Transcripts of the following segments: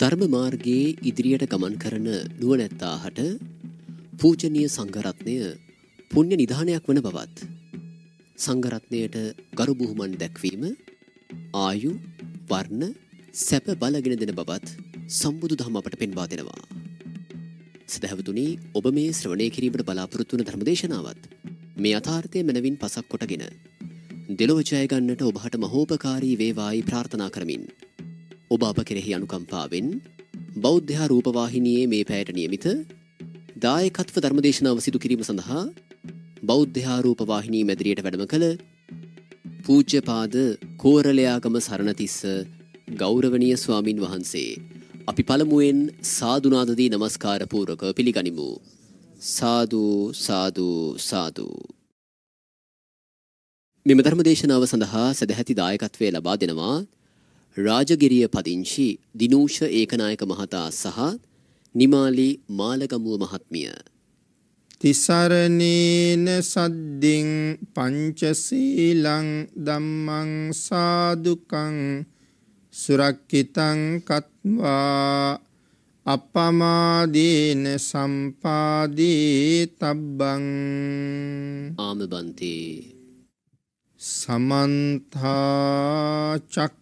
ධර්ම මාර්ගයේ ඉදිරියට ගමන් කරන නුවනැත්තාහට පූජනීය සංගරත්නය පුුණ්්‍ය නිධානයක් වන බවත්. සංගරත්නයට ගරුබුහුමන් දැක්වීම ආයු වර්ණ සැප බලගෙන දෙන බවත් සම්බුදු දහම අපට පෙන්වා දෙනවා. සැහැවතුනි ඔබ මේ ශ්‍රවණය කිරීමට බලාපොරොත්තුවන ධර්මදේශනාවත් මේ අථාර්ථය මැනවින් පසක් කොටගෙන. දෙලොව ජයගන්නට ඔබහට මහෝපකාරී වේවායි ප්‍රාර්ථනා කරමින්. ඔබ අප කෙරෙහි අනුකම්පාවෙන් බෞද්ධහා රූපවාහිනයේ මේ පැයට නියමිත දායකත්ව ධර්මදේශනාව සිදු කිරීම සඳහා බෞද්ධහා රූපවාහිනී මැදිරියට වැඩම කළ පූජ්‍යපාද කෝරලයාගම සරණතිස්ස ගෞරවනීය ස්වාමින් වහන්සේ. අපි පළමුුවෙන් සාධනාදදී නමස්කාරපූරක පිළිගනිමු. සාධූ සාධූ සාධූ. මෙම ධර්මදේශනාව සඳහා සැදැහැති දායකත්වය ලබා දෙනවා රාජගිරිය පදිංචි දිනූෂ ඒකනායක මහතා සහ නිමාලී මාලගමුව මහත්මිය. තිසරණේන සද්දිං පංචසීලං ධම්මං සාදුකං සුරක්කිතං කත්වා අපමාදීන සම්පාදී තබ්බං ආමබන්තේ සමන්තා චක්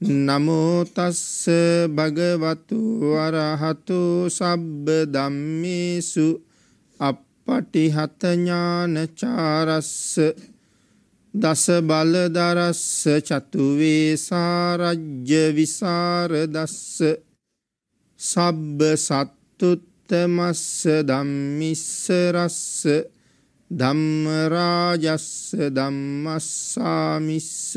නමෝතස්ස භගවතු වරහතු සබ්බ ධම්මේසු අපපටිහත ඥානචාරස්ස දස බලදරස්ස චතුවේසාරජ්‍ය විසරදස්ස සබ්බ සත්තුත්තමස්ස ධම්මිස්ස රස්ස ධම්ම රාජස්ස ධම්මස්සාමිස්ස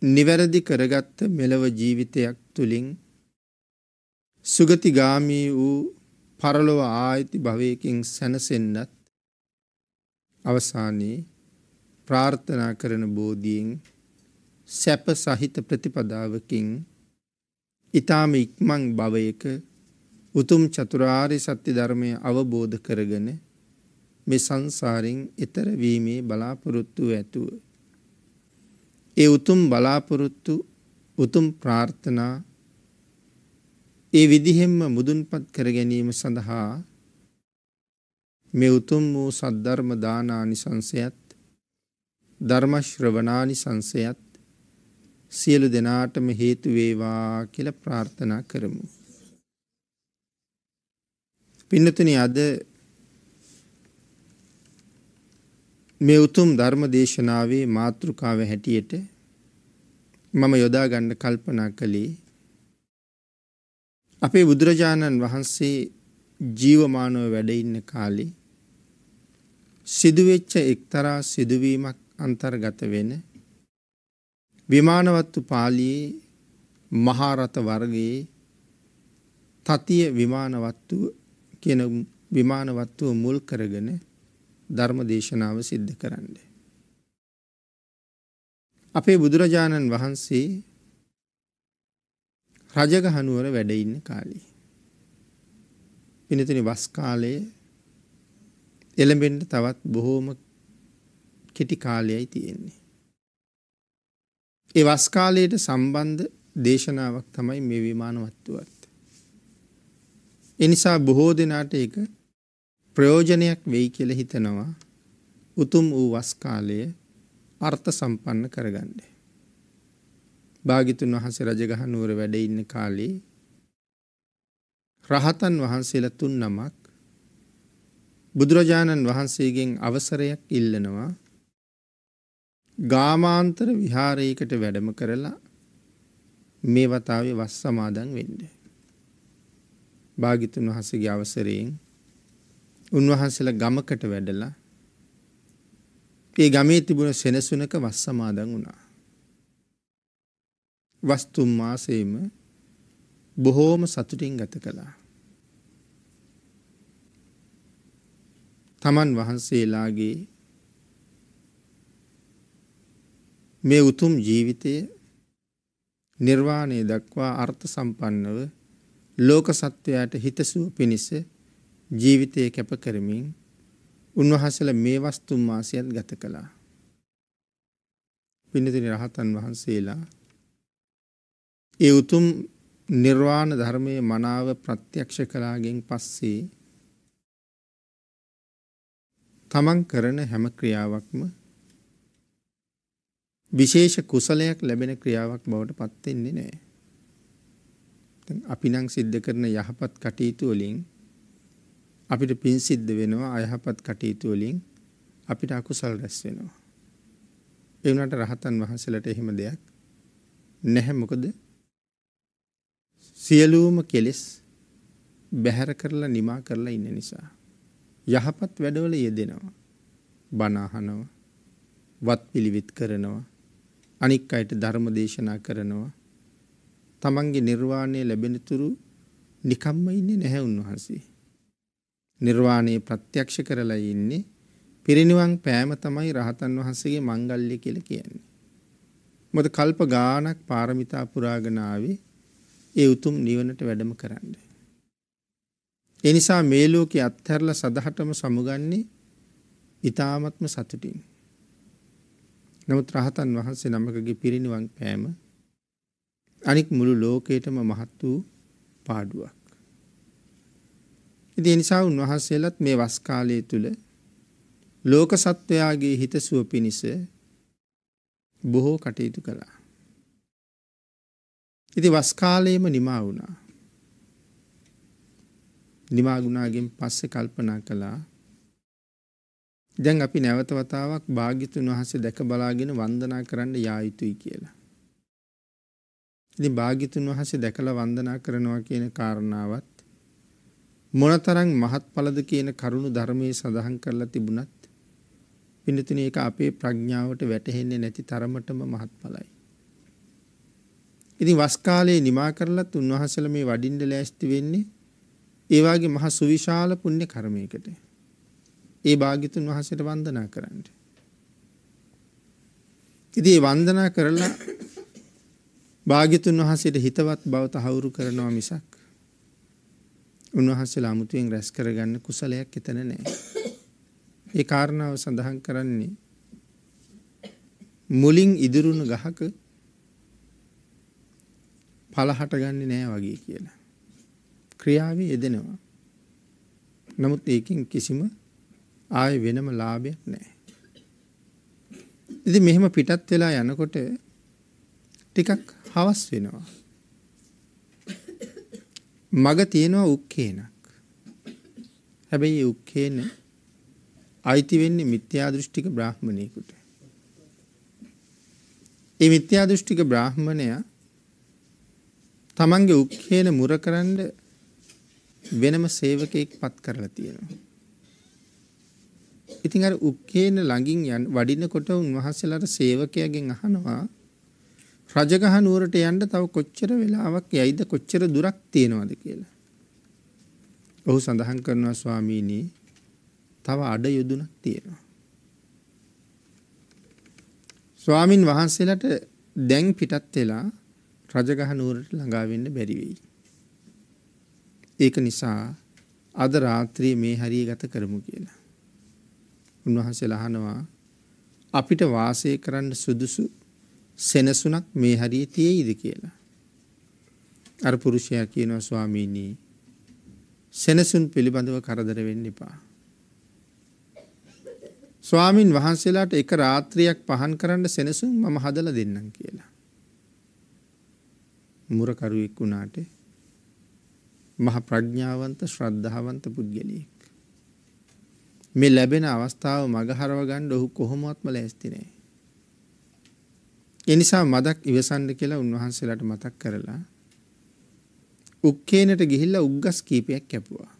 නිවැරදි කරගත්ත මෙලව ජීවිතයක් තුළින් සුගතිගාමී වූ පරලොව ආයිති භවයකින් සැනසෙන්නත් අවසානයේ ප්‍රාර්ථනා කරන බෝධීෙන් සැප සහිත ප්‍රතිපදාවකින් ඊ타ම ඉක්මන් භවයක උතුම් චතුරාර්ය සත්‍ය ධර්මය අවබෝධ කරගෙන මේ සංසාරෙන් ඈතර වීමේ බලාපොරොත්තු ඇතුව ඒ උතුම් බලාපොරොත්තු උතුම් ප්‍රාර්ථනා ඒ විදිහෙම්ම මුදුන්පත් කර ගැනීම සඳහා මේ උතුම් වූ සද්ධර්ම දානානිසංසයත් ධර්ම ශ්‍රවණානිසංසයත් සියලු දෙනාටම හේතු වේවා කියලා ප්‍රාර්ථනා කරමු. පින්නතුනි අද මේ උතුම් ධර්ම දේශනාවේ මාතෘකාව හැටියට මම යොදා ගන්න කල්පනා කළේ අපේ බුදුරජාණන් වහන්සේ ජීවමානව වැඩ ඉන්න කාලේ සිදුවෙච්ච එක්තරා සිදුවීමක් අන්තර්ගත වෙන විමානවත්තු පාලියේ මහරත වර්ගයේ තතිය විමානවත්තු කියන විමානවත්තුව මුල් කරගෙන ධර්ම දේශනාව සිද්ධ කරන්න. අපේ බුදුරජාණන් වහන්සේ රජගහනුවර වැඩඉන්න කාලී. පිනතින වස් කාලයේ එළඹෙන්ට තවත් බොහෝම කෙටි කාලයයි තියෙන්නේ. ඒ වස්කාලයට සම්බන්ධ දේශනාවක් තමයි මේ විමානවත්තුවත්. එනිසා බොහෝ දෙනාට එක ප්‍රයෝජනයක් වෙයි කියලා හිතනවා උතුම් වූ වස් කාලය අර්ථ සම්පන්න කරගන්න. භාගිතුන් වහන්සේ රජගහ නුවර වැඩ ඉන්න කාලේ රහතන් වහන්සේලා තුන් නමක් බුදුරජාණන් වහන්සේගෙන් අවසරයක් ඉල්ලනවා ගාමාන්තර විහාරයකට වැඩම කරලා මේ වතාවේ වස් සමාදන් වෙන්න. භාගිතුන් වහන්සේගේ අවසරයෙන් උන්වහන්සේලා ගමකට වැඩලා ඒ ගමේ තිබුණ සෙනසුනක වස් සමාදන් වුණා. වස්තුම් මාසේම බොහෝම සතුටින් ගත කළා. තමන් වහන්සේලාගේ මේ උතුම් ජීවිතය නිර්වාණය දක්වා අර්ථ සම්පන්නව ලෝක සත්වයාට හිතසුව පිණිස ජීවිතය කැප කරමින් උන්වහසල මේ වස්තුන් මාසයත් ගත කළා. පිනතින රහතන් වහන්සේලා ඒ උතුම් නිර්වාණ ධර්මය මනාව ප්‍රත්‍යක්ෂ කලාගෙන් පස්සේ තමන් කරන හැම ක්‍රියාවක්ම විශේෂ කුසලයක් ලැබෙන ක්‍රියාවක් බවට පත්වෙන්නේ නෑ. අපි නං සිද්ධ කරන යහපත් කටයුතු වලින් අපිට පින් සිද්ධ වෙනවා අයහපත් කටයුතු වලින් අපිට අකුසල් රැස් වෙනවා. ඒ වුණාට රහතන් වහන්සේලාට එහෙම දෙයක් නැහැ මොකද සියලුම කෙලෙස් බැහැර කරලා නිමා කරලා ඉන්න නිසා යහපත් වැඩවල යෙදෙනවා. බණ අහනවා. වත්පිළිවෙත් කරනවා. අනික් අයට ධර්ම දේශනා කරනවා. තමන්ගේ නිර්වාණය ලැබෙන තුරු නිකම්ම ඉන්නේ නැහැ උන්වහන්සේ. නිර්වාණය ප්‍රත්‍යක්ෂ කරලා ඉන්නේ පිරිනිවන් පෑම තමයි රහතන් වහන්සේගේ මංගල්‍ය කියලා කියන්නේ. මොකද කල්ප ගානක් පාරමිතා පුරාගෙන ආවේ ඒ උතුම් නිවනට වැඩම කරන්න. ඒ නිසා මේ ලෝකේ අත්හැරලා සදහටම සමුගන්නේ ඊ타ත්ම සතුටින්. නමුත් රහතන් වහන්සේ නමකගේ පිරිනිවන් පෑම අනික් මුළු ලෝකේටම මහත් වූ පාඩුවක්. ඉතින් ඒ නිසා උන්වහන්සේලාත් මේ වස් කාලය තුල ලෝක සත්වයාගේ හිතසුව පිණිස බොහෝ කටයුතු කළා. ඉතින් වස් කාලයේම නිමා වුණා. නිමා ගුණාගෙන් පස්සේ කල්පනා කළා දැන් අපි නැවත වතාවක් භාග්‍යතුන් වහන්සේ දැක බලාගෙන වන්දනා කරන්න යා යුතුයි කියලා. ඉතින් භාග්‍යතුන් වහන්සේ දැකලා වන්දනා කරනවා කියන කාරණාවත් මොනතරම් මහත්ඵලද කියන කරුණු ධර්මයේ සඳහන් කරලා තිබුණත් පින්නතුනේ ඒක අපේ ප්‍රඥාවට වැටහෙන්නේ නැති තරමටම මහත්ඵලයි. ඉතින් වස් කාලේ නිමා කරලත් උන්වහන්සේලා මේ වඩින්න ලෑස්ති වෙන්නේ ඒ වාගේ මහ සුවිශාල පුණ්‍ය කර්මයකට. ඒ භාග්‍යතුන් වහන්සේට වන්දනා කරන්න. ඉතින් ඒ වන්දනා කරලා භාග්‍යතුන් වහන්සේට හිතවත් බව තහවුරු කරනවා මිසක් උන්වහන්සේලා 아무තුවෙන් රැස් කරගන්න කුසලයක් එතන නැහැ. ඒ කාරණාව සඳහන් කරන්නේ මුලින් ඉදිරුණු ගහක පළ හටගන්නේ නැහැ වගේ කියලා. ක්‍රියාවේ යෙදෙනවා. නමුත් ඒකින් කිසිම ආය වෙනම ලාභයක් නැහැ. ඉතින් මෙහෙම පිටත් වෙලා යනකොට ටිකක් හවස් වෙනවා. මග තියෙනවා උක්කේනක්. හැබැයි උක්කේන අයිති වෙන්නේ මිත්‍යා දෘෂ්ටික බ්‍රාහමණයෙකුට. ඒ මිත්‍යා දෘෂ්ටික බ්‍රාහමණයා තමන්ගේ උක්කේන මුරකරන්න වෙනම සේවකයෙක් පත් කරලා තියෙනවා. ඉතින් අර උක්කේන ළඟින් යන වඩිනකොට උන්වහන්සේලාට සේවකයාගෙන් අහනවා රජගහ නුවරට යන්න තව කොච්චර වෙලාවක් යයිද කොච්චර දුරක් තියෙනවද කියලා. ඔහු සඳහන් කරනවා ස්වාමීනි තව අඩ යොදුනක් තියෙනවා. ස්වාමින් වහන්සේලාට දැන් පිටත් වෙලා රජගහ නුවරට ළඟා වෙන්න බැරි වෙයි. ඒක නිසා අද රාත්‍රියේ මේ හරිය ගත කරමු කියලා. උන්වහන්සේලා අහනවා අපිට වාසය කරන්න සුදුසු සෙනසුනක් මේ හරිය තියෙයිද කියලා. අර පුරුෂයා කියනවා ස්වාමීනී සෙනසුන් පිළිබඳව කරදර වෙන්න එපා. ස්වාමින් වහන්සේලාට එක රාත්‍රියක් පහන් කරන්න සෙනසුන් මම හදලා දෙන්නම් කියලා. මුරකරුවෙක් වුණාට මහ ප්‍රඥාවන්ත ශ්‍රද්ධාවන්ත පුද්ගලයෙක්. මේ ලැබෙන අවස්ථාව මගහරව ගන්න ඔහු කොහොමවත්ම ලෑස්ති නෑ. ඒ නිසා මදක් ඉවසන්න කියලා උන්වහන්සේලාට මතක් කරලා උක්කේනට ගිහිල්ලා උග්ගස් කීපයක් කැපුවා.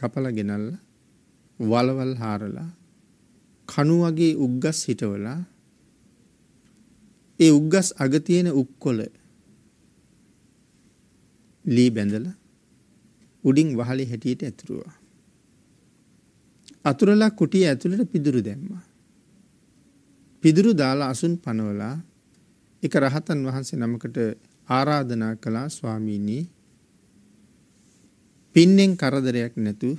කපලා ගෙනල්ලා වලවල් හාරලා කණු වගේ උග්ගස් හිටවලා ඒ උග්ගස් අග තියෙන උක්කොල ලී බැඳලා උඩින් වහලේ හැටියට ඇතුරුවා. අතුරලා කුටිය ඇතුළට පිදුරු දැම්මා. පිදුරු දාලා අසුන් පනවලා එක රහතන් වහන්සේ නමකට ආරාධනා කළා ස්වාමීනී පින්නෙන් කරදරයක් නැතු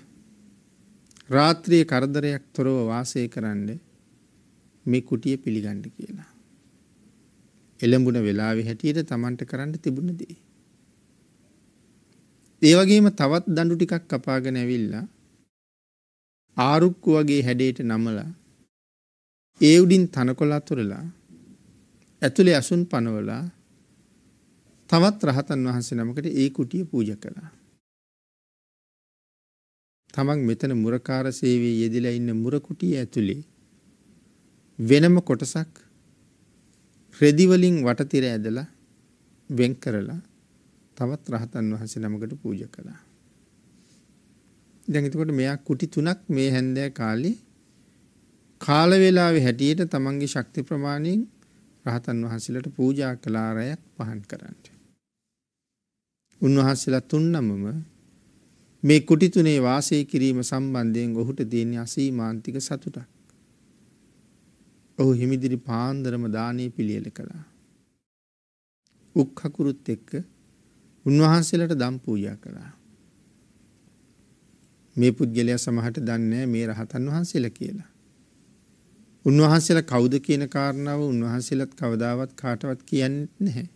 රාත්‍රියේ කරදරයක් තොරව වාසය කරන්න මේ කුටිය පිළිගන්න කියලා. එළඹුණ වෙලාවේ හැටියට Tamanට කරන්න තිබුණ දේ. ඒ වගේම තවත් දඬු ටිකක් කපාගෙන ඇවිල්ලා ආරුක්කු වගේ හැඩයට නමලා ඒ උඩින් තනකොළ අතුරලා ඇතුලේ අසුන් පනවලා තවත් රහතන් වහන්සේ නමකට ඒ කුටිය පූජ කළා. තමන් මෙතන මුරකාර සේවයේ යෙදිලා ඉන්න මුරකුටිය ඇතුලේ වෙනම කොටසක් රෙදි වලින් වටතිර ඇදලා වෙන් කරලා තවත් රහතන් වහන්සේ නමකට පූජ කළා. දැන් එතකොට මෙයා කුටි තුනක් මේ හැන්දෑ කාලේ කාල වේලාවේ හැටියට තමන්ගේ ශක්ති ප්‍රමාණයෙන් රහතන් වහන්සේලාට පූජා කළ ආරයක් පහන් කරන්න. උන්වහන්සේලා තුන්නමම මේ කුටි තුනේ වාසය කිරීම සම්බන්ධයෙන් ඔහුට දෙන අසීමාන්තික සතුටක්. ඔහු හිමිදිරි පාන්දරම දානේ පිළියෙල කළා. උක්හකුරුත් එක්ක උන්වහන්සේලට දම් පූජා කළා. මේ පුද්ගලයා සමහට දන්නේ මේ රහතන් වහන්සේලා කියලා. උන්වහන්සේලා කවුද කියන කාරණාව උන්වහන්සේලත් කවදාවත් කාටවත් කියන්නේ නැහැ.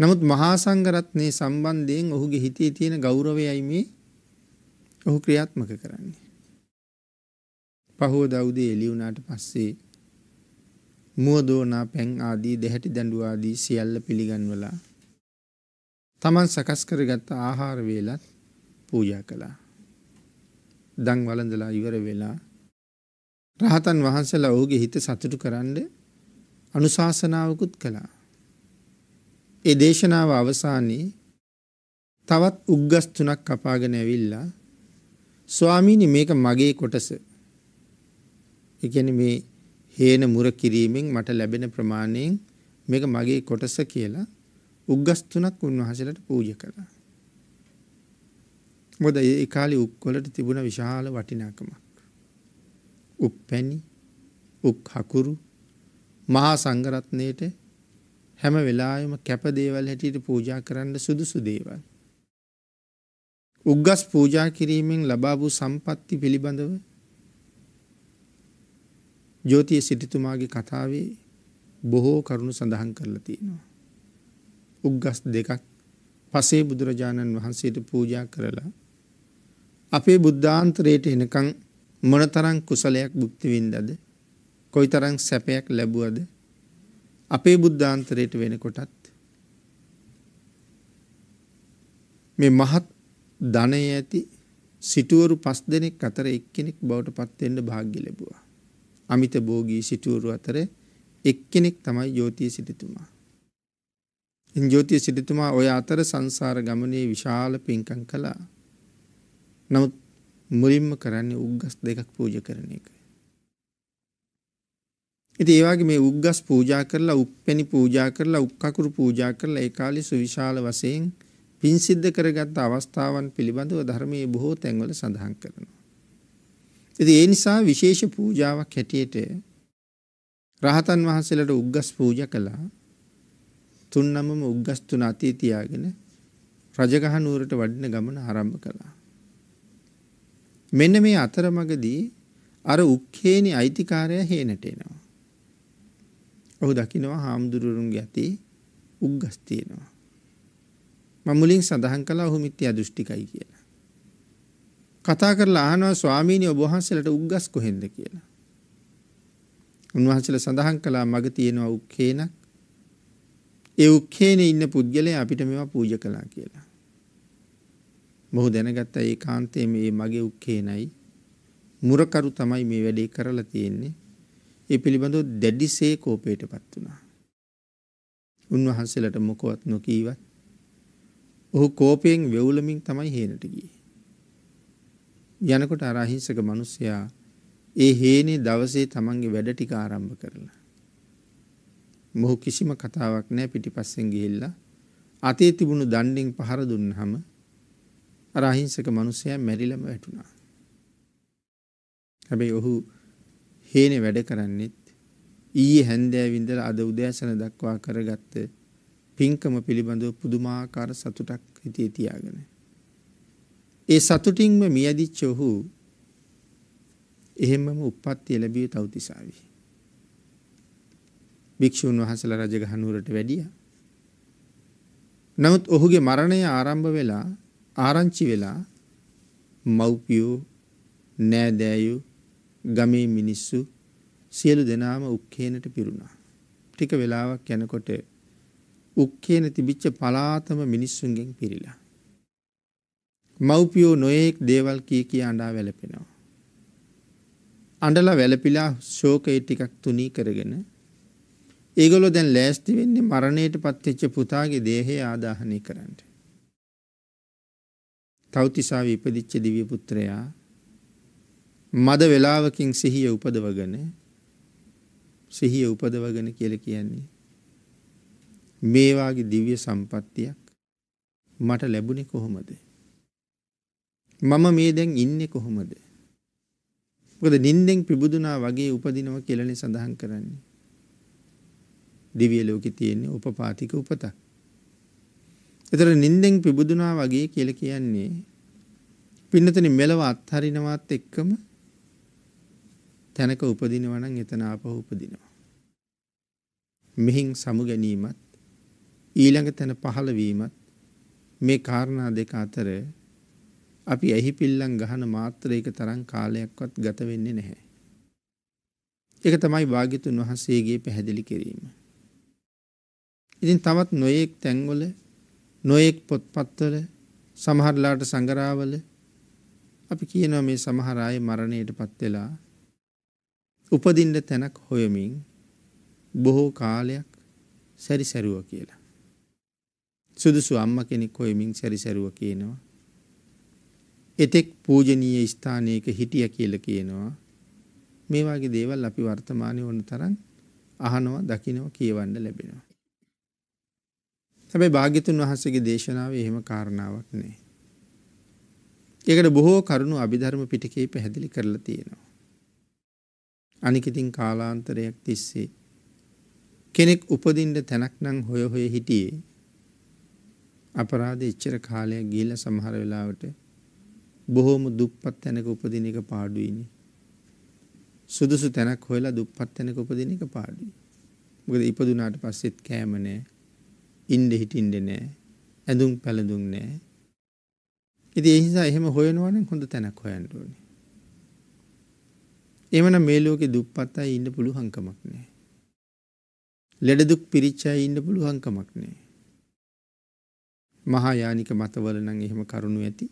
නමුත් මහා සංඝරත්නයේ සම්බන්ධයෙන් ඔහුගේ හිතේ තියෙන ගෞරවයයි මේ ඔහු ක්‍රියාත්මක කරන්නේ. පහෝදා උදේ එළි වුණාට පස්සේ මුවදෝනා පැන් ආදී දෙහැටි දඬු ආදී සියල්ල පිළිගන්වලා තමන් සකස් කරගත් ආහාර වේලත් පූජා කළා. දන් වළඳලා ඉවර වෙලා රහතන් වහන්සලා ඔහුගේ හිත සතුටු කරන්න අනුශාසනාවකුත් කළා. ඒ දේශනාව අවසානයේ තවත් උග්ගස් තුනක් කපාගෙන ඇවිල්ලා ස්වාමීනි මේක මගේ කොටස. ඒ කියන්නේ මේ හේන මුර කිරීමෙන් මට ලැබෙන ප්‍රමාණයෙන් මේක මගේ කොටස කියලා උග්ගස් තුනක් උන්වහන්සේලාට පූජා කළා. මොකද ඒ කාලේ උක්කොලට තිබුණ විශාල වටිනාකමක්. උක් පැණි උක් හකුරු මහා සංගරත්නයට හැම වෙලායම කැපදේවල් හැටියට පූජා කරන්න සුදුසු දේවල්. උග්ගස් පූජා කිරීමෙන් ලබාබූ සම්පත්ති පිළිබඳව ජෝතිය සිටිතුමාගේ කතාවේ බොහෝ කරුණු සඳහන් කරලා තියෙනවා. උග්ගස් දෙකක් පසේ බුදුරජාණන් වහන්සේට පූජා කරලා අපේ බුද්ධාන්තරයට එනකං මොනතරම් කුසලයක් භුක්ති විඳද කොයිතරම් සැපයක් ලැබුවද අපේ බුද්ධාන්තරයට වෙනකොටත් මේ මහත් ධනය ඇති සිටුවරු පස් දෙනෙක් අතර එක්කෙනෙක් බවට පත්වෙන්න භාග්‍ය ලැබුවා. අමිත භෝගී සිටුවරු අතර එක්කෙනෙක් තමයි ජෝතිය සිටිතුමා. ජෝතිය සිටිතුමා ඔය අතර සංසාර ගමනේ විශාල පින්කම් කළා. නමුත් මුලින්ම කරන්නේ උග්ගස් දෙකක් පූජ කරන එක. ඉතින් ඒ වගේ මේ උග්ගස් පූජා කරලා උප්පෙනි පූජා කරලා උක්කකුරු පූජා කරලා ඒ කාලේ සුවිශාල වශයෙන් පින් සිද්ධ කරගත් අවස්ථාවන් පිළිබඳව ධර්මයේ බොහෝ තැන්වල සඳහන් කරනවා. ඉතින් ඒ නිසා විශේෂ පූජාවක් හැටියට රහතන් වහන්සේලාට උග්ගස් පූජා කළා. තුන්නමම උග්ගස් තුන අතේ තියාගෙන රජගහ නුවරට වඩින ගමන ආරම්භ කළා. මෙන්න මේ අතරමඟදී අර උක්කේනි අයිතිකාරය හේනට එනවා. ඔහු දකිනවා හාමුදුරුවරුන්ගේ ඇති උග්ගස් තියෙනවා. මම මුලින් සඳහන් කළා ඔහු මිත්‍යා දෘෂ්ටිකයි කියලා. කතා කරලා අහනවා ස්වාමීනි ඔබ වහන්සේලට උග්ගස් කොහෙන්ද කියලා. උන්වහන්සේලා සඳහන් කළා මග තියෙනවා උක්කේනක්. ඒ උක්කේනේ ඉන්න පුද්ගලයා අපිට මේවා පූජා කළා කියලා. මොහු දැනගත්තා ඒ කාන්තේ මේ මගේ උක්කේනයි මුරකරු තමයි මේ වැඩේ කරලා තියෙන්නේ. ඒ පිළිබඳව දැඩිසේ කෝපයටපත් වුණා. උන්වහන්සේලට මොකවත් නොකීවත් ඔහු කෝපයෙන් වෙවුලමින් තමයි හේනට ගියේ. යනකොට අර අහිංසක මිනිසයා ඒ හේනේ දවසේ තමන්ගේ වැඩ ටික ආරම්භ කරලා. මොහු කිසිම කතාවක් නැහැ පිටිපස්සෙන් ගිහිල්ලා අතේ තිබුණු දණ්ඩෙන් පහර දුන්නාම රහිංසක මනුස්සය මැරිලම වැටුණා. හැබැයි ඔහු හේනෙ වැඩ කරන්නෙත් ඊයේ හැන්දෑවින්දර අද උදෑසන දක්වා කරගත්ත පින්කම පිළිබඳව පුදුමාකාර සතුටක් හිතේ තියාගෙන. ඒ සතුටින්ම මියදිච්ච ඔහු එහෙමම උප්පත්ති ලැබිය තවතිසාවි. භික්‍ෂූන් වහසල රජගහනුවරට වැඩිය. නමුත් ඔහුගේ මරණය ආරම්භ වෙලා ආරංචි වෙලා මව්පියෝ නෑදෑයෝ ගමේ මිනිස්සු සියලු දෙනාම උක්කේනට පිරුණා. ටික වෙලාවක් යනකොට උක්කේන තිබිච්ච පලාතම මිනිස්සුන්ගෙන් පිරිලා. මව්පියෝ නොයෙක් දේවල් කී කිය අඬා වැළපෙනවා. අඬලා වැළපිලා ශෝකය ටිකක් තුනී කරගෙන ඒගොල්ලෝ දැන් ලෑස්ති වෙන්නේ මරණයට පත්වෙච්ච පුතාගේ දේහය ආදාහනය කරන්න. තවතිසාාව ඉපදිච්ච දිවිය පුත්‍රයා මද වෙලාවකින් සිහිය උපදවගන සිහිය උපදවගන කියල කියන්නේ. මේවාගේ දිව්‍ය සම්පත්තියක් මට ලැබුණෙ කොහොමද. මම මේ දැන් ඉන්න කොහොමද. ගොද නින්දෙන් පිබුදුනා වගේ උපදිනව කියලනෙ සඳහන් කරන්නේ. දිවියලෝකෙ තියෙන්නේ උපපාතික උපතක්. එතර නින්දෙන් පිබුදුනා වගේ කියලා කියන්නේ පින්නතනි මෙලව අත්හරිනවත් එක්කම තැනක උපදිනවා නම් එතන ආපහු උපදිනවා. මෙහින් සමු ගැනීමත් ඊළඟ තැන පහළ වීමත් මේ කාරණා දෙක අතර අපි ඇහි පිල්ලම් ගහන මාත්‍රයක තරම් කාලයක්වත් ගත වෙන්නේ නැහැ. ඒක තමයි භාග්‍යතුන් වහන්සේගේ පැහැදිලි කිරීම. ඉතින් තවත් නොයෙක් තැන්වල නොයෙක් පොත්පත්වල සමහරලාට සඟරාවල අපි කියනවා මේ සමහර අය මරණයට පත් වෙලා උපදින්න තැනක් හොයමින් බොහෝ කාලයක් සැරිසරුවා කියලා. සුදුසු අම්මා කෙනෙක් හොයමින් සැරිසරුවා කියනවා. එතෙක් පූජනීය ස්ථානයක හිටිය කියලා කියනවා. මේ වගේ දේවල් අපි වර්තමානයේ වුණ තරම් අහනවා, දකිනවා, කියවන්න ලැබෙනවා. හැබැයි භාග්‍යතුන් වහන්සේගේ දේශනාව එහෙම කාරණාවක් නෑ. ඒකට බොහෝ කරුණු අභිධර්ම පිටිකේ පැහැදිලි කරලා තියෙනවා. අනිකිතින් කාලාන්තරයක් තිස්සේ කෙනෙක් උපදින්න තැනක් නම් හොය හොය හිටියේ අපරාධ එච්චර කාලයක් ගිහිල්ලා සමහර වෙලාවට බොහෝම දුප්පත් තැනක උපදින එක පාඩුයිනේ. සුදුසු තැනක් හොයලා දුප්පත් තැනක උපදින එක පාඩුයි. මොකද ඉපදුනාට පස්සෙත් කෑම නැහැ. ඉන්ඩ හිටින්ඩ නෑ ඇඳුම් පැළඳුම් නෑ ඉති එහිසා එහෙම හොයනවන හොඳ තැනක් හොයන්ටුවන එමන මේ ලෝකෙ දුප්පත් අයි ඉන්න පුළු හංකමක් නෑ ලෙඩදුක් පිරිච්චා ඉන්න පුළු හංකමක් නෑ මහායානික මතවලනං එහෙම කරුණු ඇති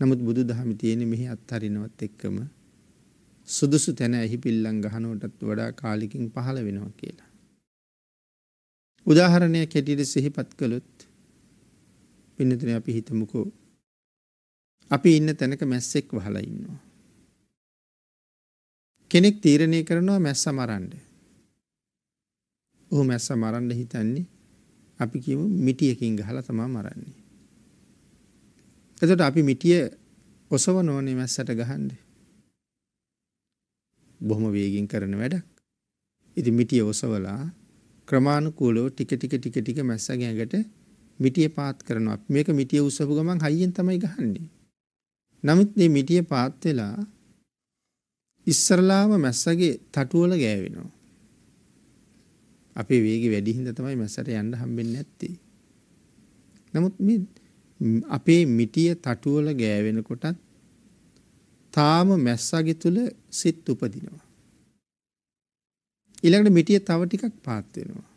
නමුත් බුදු දහමි තියෙන මෙහි අත්හරිනවත් එක්කම සුදුසු තැන ඇහි පිල්ලං ගහනුවටත් වඩා කාලිකින් පහළ වෙනවා කියලා. උදාහරණය කැටියට සිහිපත් කළොත් පිනතන අපි හිතමුකෝ අපි ඉන්න තැනක මැස්සෙක් වහලා ඉන්නවා. කෙනෙක් තීරණය කරනවා මැස්ස මරන්ඩ. ඔහු මැස්ස මරන්ඩ හිතන්නේ අපි කිමු මිටියකින් ගහල තමා මරන්නේ. එතට අපි මිටිය ඔසව නෝනේ මැස්සට ගහන්ඩ. බොහොම වේගින් කරන වැඩක්. ඉති මිටිය ඔසවලා ක්‍රමානුකූලව ටික ටික ටික ටික මැස්සගේ ඇඟට මිටිය පාත් කරනවා. මේක මිටිය උස්සපු ගමන් හයියෙන් තමයි ගහන්නේ. නමුත් මේ මිටිය පාත් වෙලා ඉස්සරලාම මැස්සගේ තටුවල ගෑවෙනවා. අපේ වේගය වැඩි හින්දා තමයි මැස්සට යන්න හම්බෙන්නේ නැත්තේ. නමුත් මේ අපේ මිටිය තටුවල ගෑවෙනකොටත් තාම මැස්සගේ තුල සිත් උපදිනවා. ඊළඟට මිටිය තව ටිකක් පාත් වෙනවා.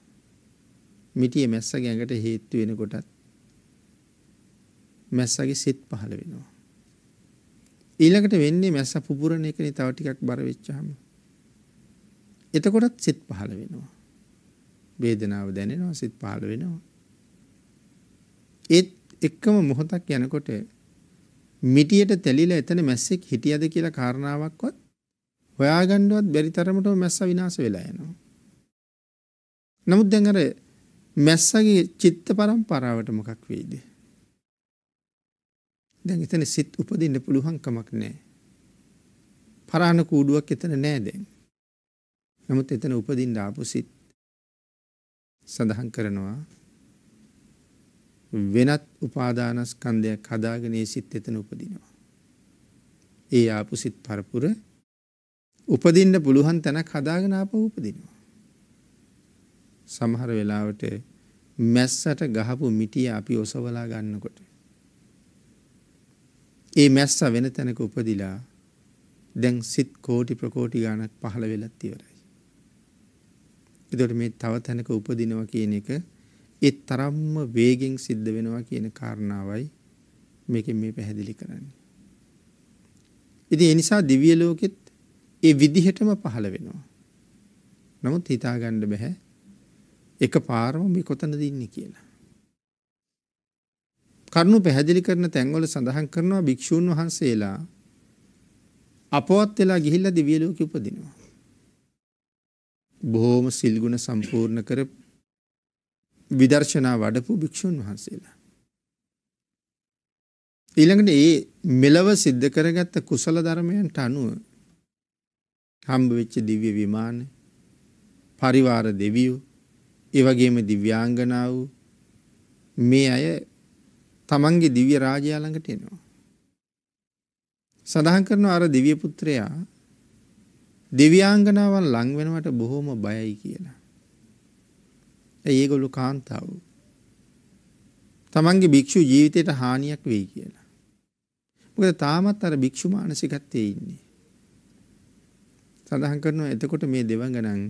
මිටියේ මැස්ස ගැඟට හේතු වෙනකොටත් මැස්සගේ සිත් පහළ වෙනවා. ඊළඟට වෙන්නේ මැස්ස පුපුරන එකනේ තව ටිකක් බර වෙච්චාම. එතකොටත් සිත් පහළ වෙනවා. වේදනාව දැනෙනවා සිත් පහළ වෙනවා. ඒත් එක්කම මොහොතක් යනකොට මිටියට තැලිලා එතන මැස්සෙක් හිටියද කියලා කාරණාවක්වත් හොයාගන්නවත් බැරි තරමට මැස්ස විනාශ වෙලා යනවා. නමුත් දැන් අර මැස්සගේ චිත්ත පරම්පරාවට මොකක් වෙයිද? දැන් එතන සිත් උපදින්න පුළුවන් කමක් නැහැ. පරාණ කූඩුවක් එතන නෑ දැන්. නමුත් එතන උපදින්න ආපු සිත් සඳහන් කරනවා වෙනත් උපාදානස්කන්ධයක් හදාගෙන ඒ සිත් එතන උපදිනවා. ඒ ආපු සිත් පරපුර උපදින්න පුළුවන් තැනක් හදාගෙන ආපහු උපදිනවා. සමහර වෙලාවට මැස්සට ගහපු මිටිය අපි ඔසවලා ගන්නකොට. ඒ මැස්ස වෙන තැනක උපදිලා දැන් සිත් කෝටි ප්‍රකෝටි ගානක් පහළ වෙලත් ඉවරයි. එතකොට මේ තව තැනක උපදිනවා කියන එක ඒ තරම්ම වේගෙන් සිද්ධ වෙනවා කියන කාරණාවයි මේකෙන් මේ පැහැදිලි කරන්නේ. ඉතින් ඒ නිසා දිව්‍ය ලෝකෙත් ඒ විදිහටම පහළ වෙනවා. නමුත් හිතාගන්න බැහැ එක පාරම මේ කොතනද ඉන්නේ කියලා. කරුණු පැහැදිලි කරන තැන්වල සඳහන් කරනවා භික්ෂූන් වහන්සේලා අපවත් වෙලා ගිහිල්ලා දිව්‍ය ලෝකෙ උපදිනවා. බොහෝම සිල්ගුණ සම්පූර්ණ කර විදර්ශනා වඩපු භික්ෂූන් වහන්සේලා. ඊළඟට ඒ මෙලව සිද්ධ කරගත්ත කුසල ධර්මයන්ට අනුව හම්බ වෙච්ච දිව්‍ය විමාන පරිවාර දෙවියෝ ඒවගේම දිව්‍යාංගනාව මේ අය තමන්ගේ දිව්‍ය රාජයා ළඟට එනවා. සඳහන් කරන අර දිව්‍ය පුත්‍රයා දිව්‍යාංගනාවන් ලං වෙනවට බොහොම බයයි කියලා. ඇයි ඒගොල්ලෝ කාන්තාව. තමන්ගේ භික්ෂු ජීවිතයට හානියක් වෙයි කියලා. මොකද තාමත් අර භික්ෂු මානසිකත්වයේ ඉන්නේ. සඳහන් කරනවා එතකොට මේ දෙවඟනන්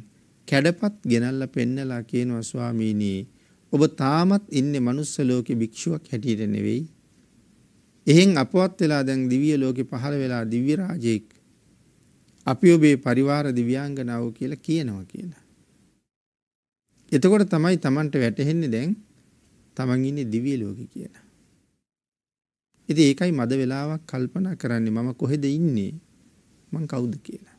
කැඩපත් ගෙනල්ලා පෙන්නලා කියනවා ස්වාමීනි ඔබ තාමත් ඉන්නේ manuss ලෝකේ භික්ෂුවක් හැටියට නෙවෙයි එහෙන් අපවත් වෙලා දැන් දිව්‍ය ලෝකේ පහළ වෙලා දිව්‍ය රාජෙක් අපි ඔබේ පරිවාර දිව්‍යාංගනාව කියලා කියනවා කියලා එතකොට තමයි Tamanට වැටහෙන්නේ දැන් Taman ඉන්නේ දිව්‍ය ලෝකේ කියලා ඉතින් ඒකයි මද වෙලාවක් කල්පනා කරන්නේ මම කොහෙද ඉන්නේ මං කවුද කියලා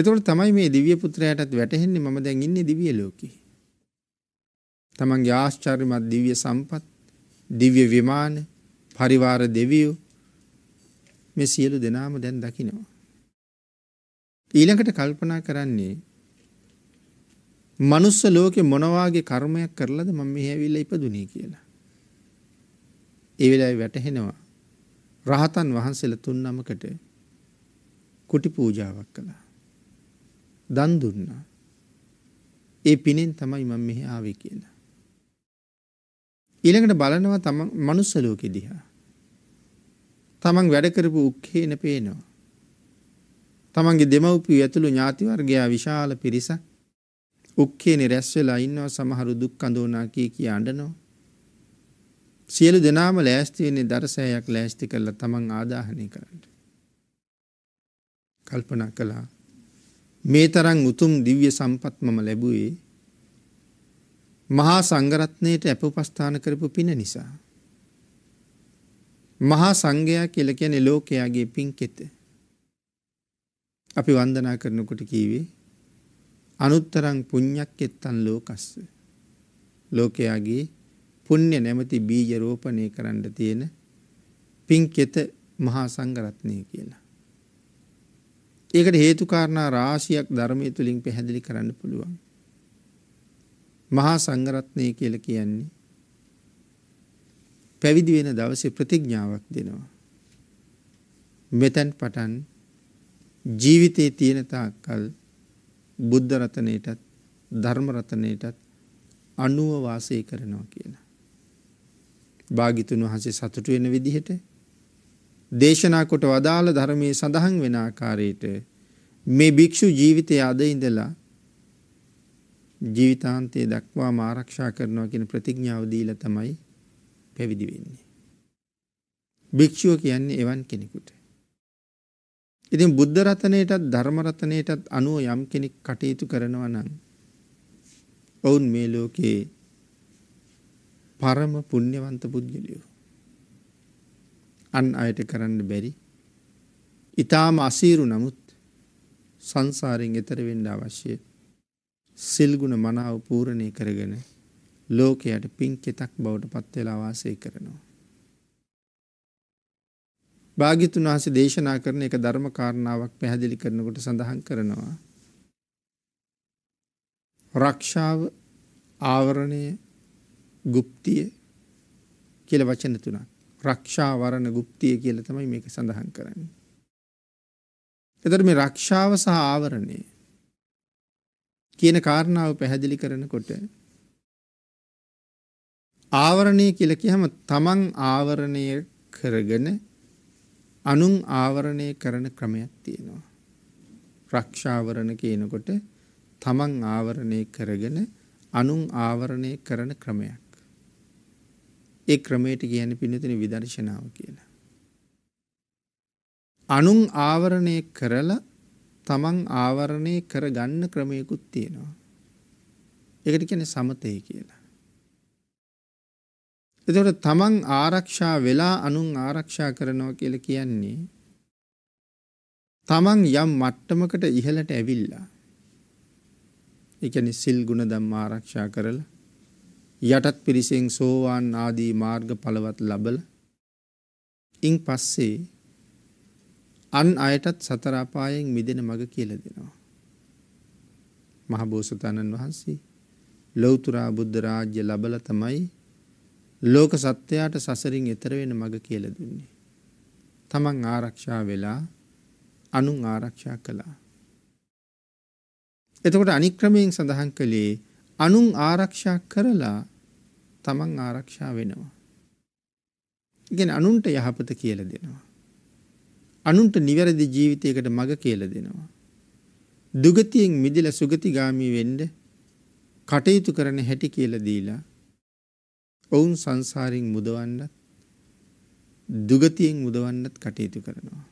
එතකොට තමයි මේ දිව්‍ය පුත්‍රයාටත් වැටහෙන්නේ මම දැන් ඉන්නේ දිව්‍ය ලෝකේ. තමන්ගේ ආශ්චර්යමත් දිව්‍ය සම්පත්, දිව්‍ය විමාන, පරිවාර දෙවියෝ මේ සියලු දෙනාම දැන් දකිනවා. ඊළඟට කල්පනා කරන්නේ මනුස්ස ලෝකේ මොනවාගේ කර්මයක් කරලාද මම මෙහි ඇවිල්ලා ඉපදුනේ කියලා. ඒ වෙලාවේ වැටහෙනවා රහතන් වහන්සේලා තුන් නමකට කුටි පූජාවක් කළා. දන් දුන්නා. ඒ පිනෙන් තමයි මම මෙහි ආවේ කියලා. ඊළඟට බලනවා තමන් මනුස්ස ලෝකෙ දිහා. තමන් වැඩ කරපු උක්හේන පේනවා. තමන්ගේ දෙමව්පිය ඇතුළු ඥාති වර්ගයා විශාල පිරිසක් උක්කේනේ රැස් වෙලා ඉන්නවා සමහරු දුක් අඳෝනා කී කිය අඬනවා. සියලු දෙනාම ලෑස්ති වෙන්නේ දරසෑයක් ලෑස්ති කරලා තමන් ආදාහනය කරන්න. කල්පනා කළා මේ තරම් උතුම් දිව්‍ය සම්පත් මම ලැබුවේ මහා සංඝරත්නයට අප උපස්ථාන කරපු පින නිසා. මහා සංඝයා කියලා කියන්නේ ලෝකයාගේ පින්කෙත. අපි වන්දනා කරනකොට කීවේ අනුත්තරං පුඤ්ඤක්කෙත්තං ලෝකස්ස. ලෝකයාගේ පුණ්‍ය නැමැති බීජ රෝපණය කරන්න තියෙන පින්කෙත මහා සංඝරත්නය කියලා. ඒකට හේතුකාරණා රාශියක් ධර්මය තුළින් පැහැදිලි කරන්න පුළුවන්. මහා සංගරත්නය කියල කියන්නේ. පැවිදි වෙන දවසේ ප්‍රතිඥ්ඥාවක් දෙනවා. මෙතැන් පටන් ජීවිතයේ තියෙනතාකල් බුද්ධරතනයටත් ධර්මරතනයටත් අනුවවාසය කරනවා කියන. භාගිතුන් වහන්සේ සතුටු වෙන විදිහට දේශනා කොට වදාළ ධර්මයේ සඳහන් වෙන ආකාරයට මේ භික්ෂු ජීවිතය අද ඉඳලා ජීවිතාන්තය දක්වාම ආරක්ෂා කරනවා කියන ප්‍රතිඥාව දීලා තමයි පැවිදි වෙන්නේ. භික්ෂුව කියන්නේ එවන් කෙනෙකුට. ඉතින් බුද්ධ රතනයටත් ධර්ම රතනයටත් අනුව යම් කෙනෙක් කටයුතු කරනවා නම් ඔවුන් මේ ලෝකේ පරම පුණ්‍යවන්ත පුද්ගලයෝ. අන් අයට කරන්න බැරි. ඉතාම අසීරු නමුත් සංසාරෙන් එතරවෙන්න අවශ්‍යය සිල්ගුණ මනාව පූරණය කරගෙන ලෝකයට පින් කෙතක් බවට පත්වෙලා වාසය කරනවා. භාගිතුන් වහස දේශනා කරන එක ධර්ම කාරණාවක් පැහැදිලි කරනකොට සඳහන් කරනවා. රක්ෂාව ආවරණය ගුප්තිය කියල වචන තුනක්. රක්ෂා වරණ ගුප්තිය කියලා තමයි මේක සඳහන් කරන්නේ. එතකොට මේ රක්ෂාව සහ ආවරණය කියන කාරණාව පැහැදිලි කරනකොට ආවරණය කියලා කියහම තමන් ආවරණය කරගෙන අනුන් ආවරණය කරන ක්‍රමයක් තියෙනවා. රක්ෂාවරණ කියනකොට තමන් ආවරණය කරගෙන අනුන් ආවරණය කරන ක්‍රමයක්. ඒ ක්‍රමයට කියන පිනතින විදර්ශනාව කියලා. අනුන් ආවරණය කරලා තමන් ආවරණය කර ගන්න ක්‍රමයකුත් තියෙනවා. එකට කියන සමතය කියලා. එතකොට තමන් ආරක්ෂා වෙලා අනුන් ආරක්ෂා කරනවා කියලා කියන්නේ තමන් යම් මට්ටමකට ඉහළට ඇවිල්ලා. ඒ කියන්නේ සිල් ගුණ ධම්ම ආරක්ෂා කරලා යටත් පිරිසෙන් සෝවාන් ආදී මාර්ග පලවත් ලබල ඉන් පස්සේ අන් අයටත් සතරාපායෙන් මිදෙන මඟ කියල දෙනවා. මහබෝසතාණන් වහන්සේ ලොවතුරා බුද්ධ රාජ්‍ය ලබල තමයි ලෝක සත්‍යයාට සසරින් එතරවෙන මඟ කියල දුන්නේ. තමන් ආරක්ෂා වෙලා අනුන් ආරක්ෂා කළා. එතකොට අනික්‍රමයෙන් සඳහන් කළේ අනුන් ආරක්ෂා කරලා තමන් ආරක්ෂා වෙනවා. ඉගෙන අනුන්ට යහපත කියල දෙනවා. අනුන්ට නිවැරදි ජීවිතයකට මඟ කියල දෙනවා. දුගතියෙන් මිදිල සුගතිගාමී වෙන්ඩ කටයුතු කරන හැටි කියලදීලා ඔවුන් සංසාරින් මුදවන්නත් දුගතියෙන් මුදවන්නත් කටයුතු කරනවා.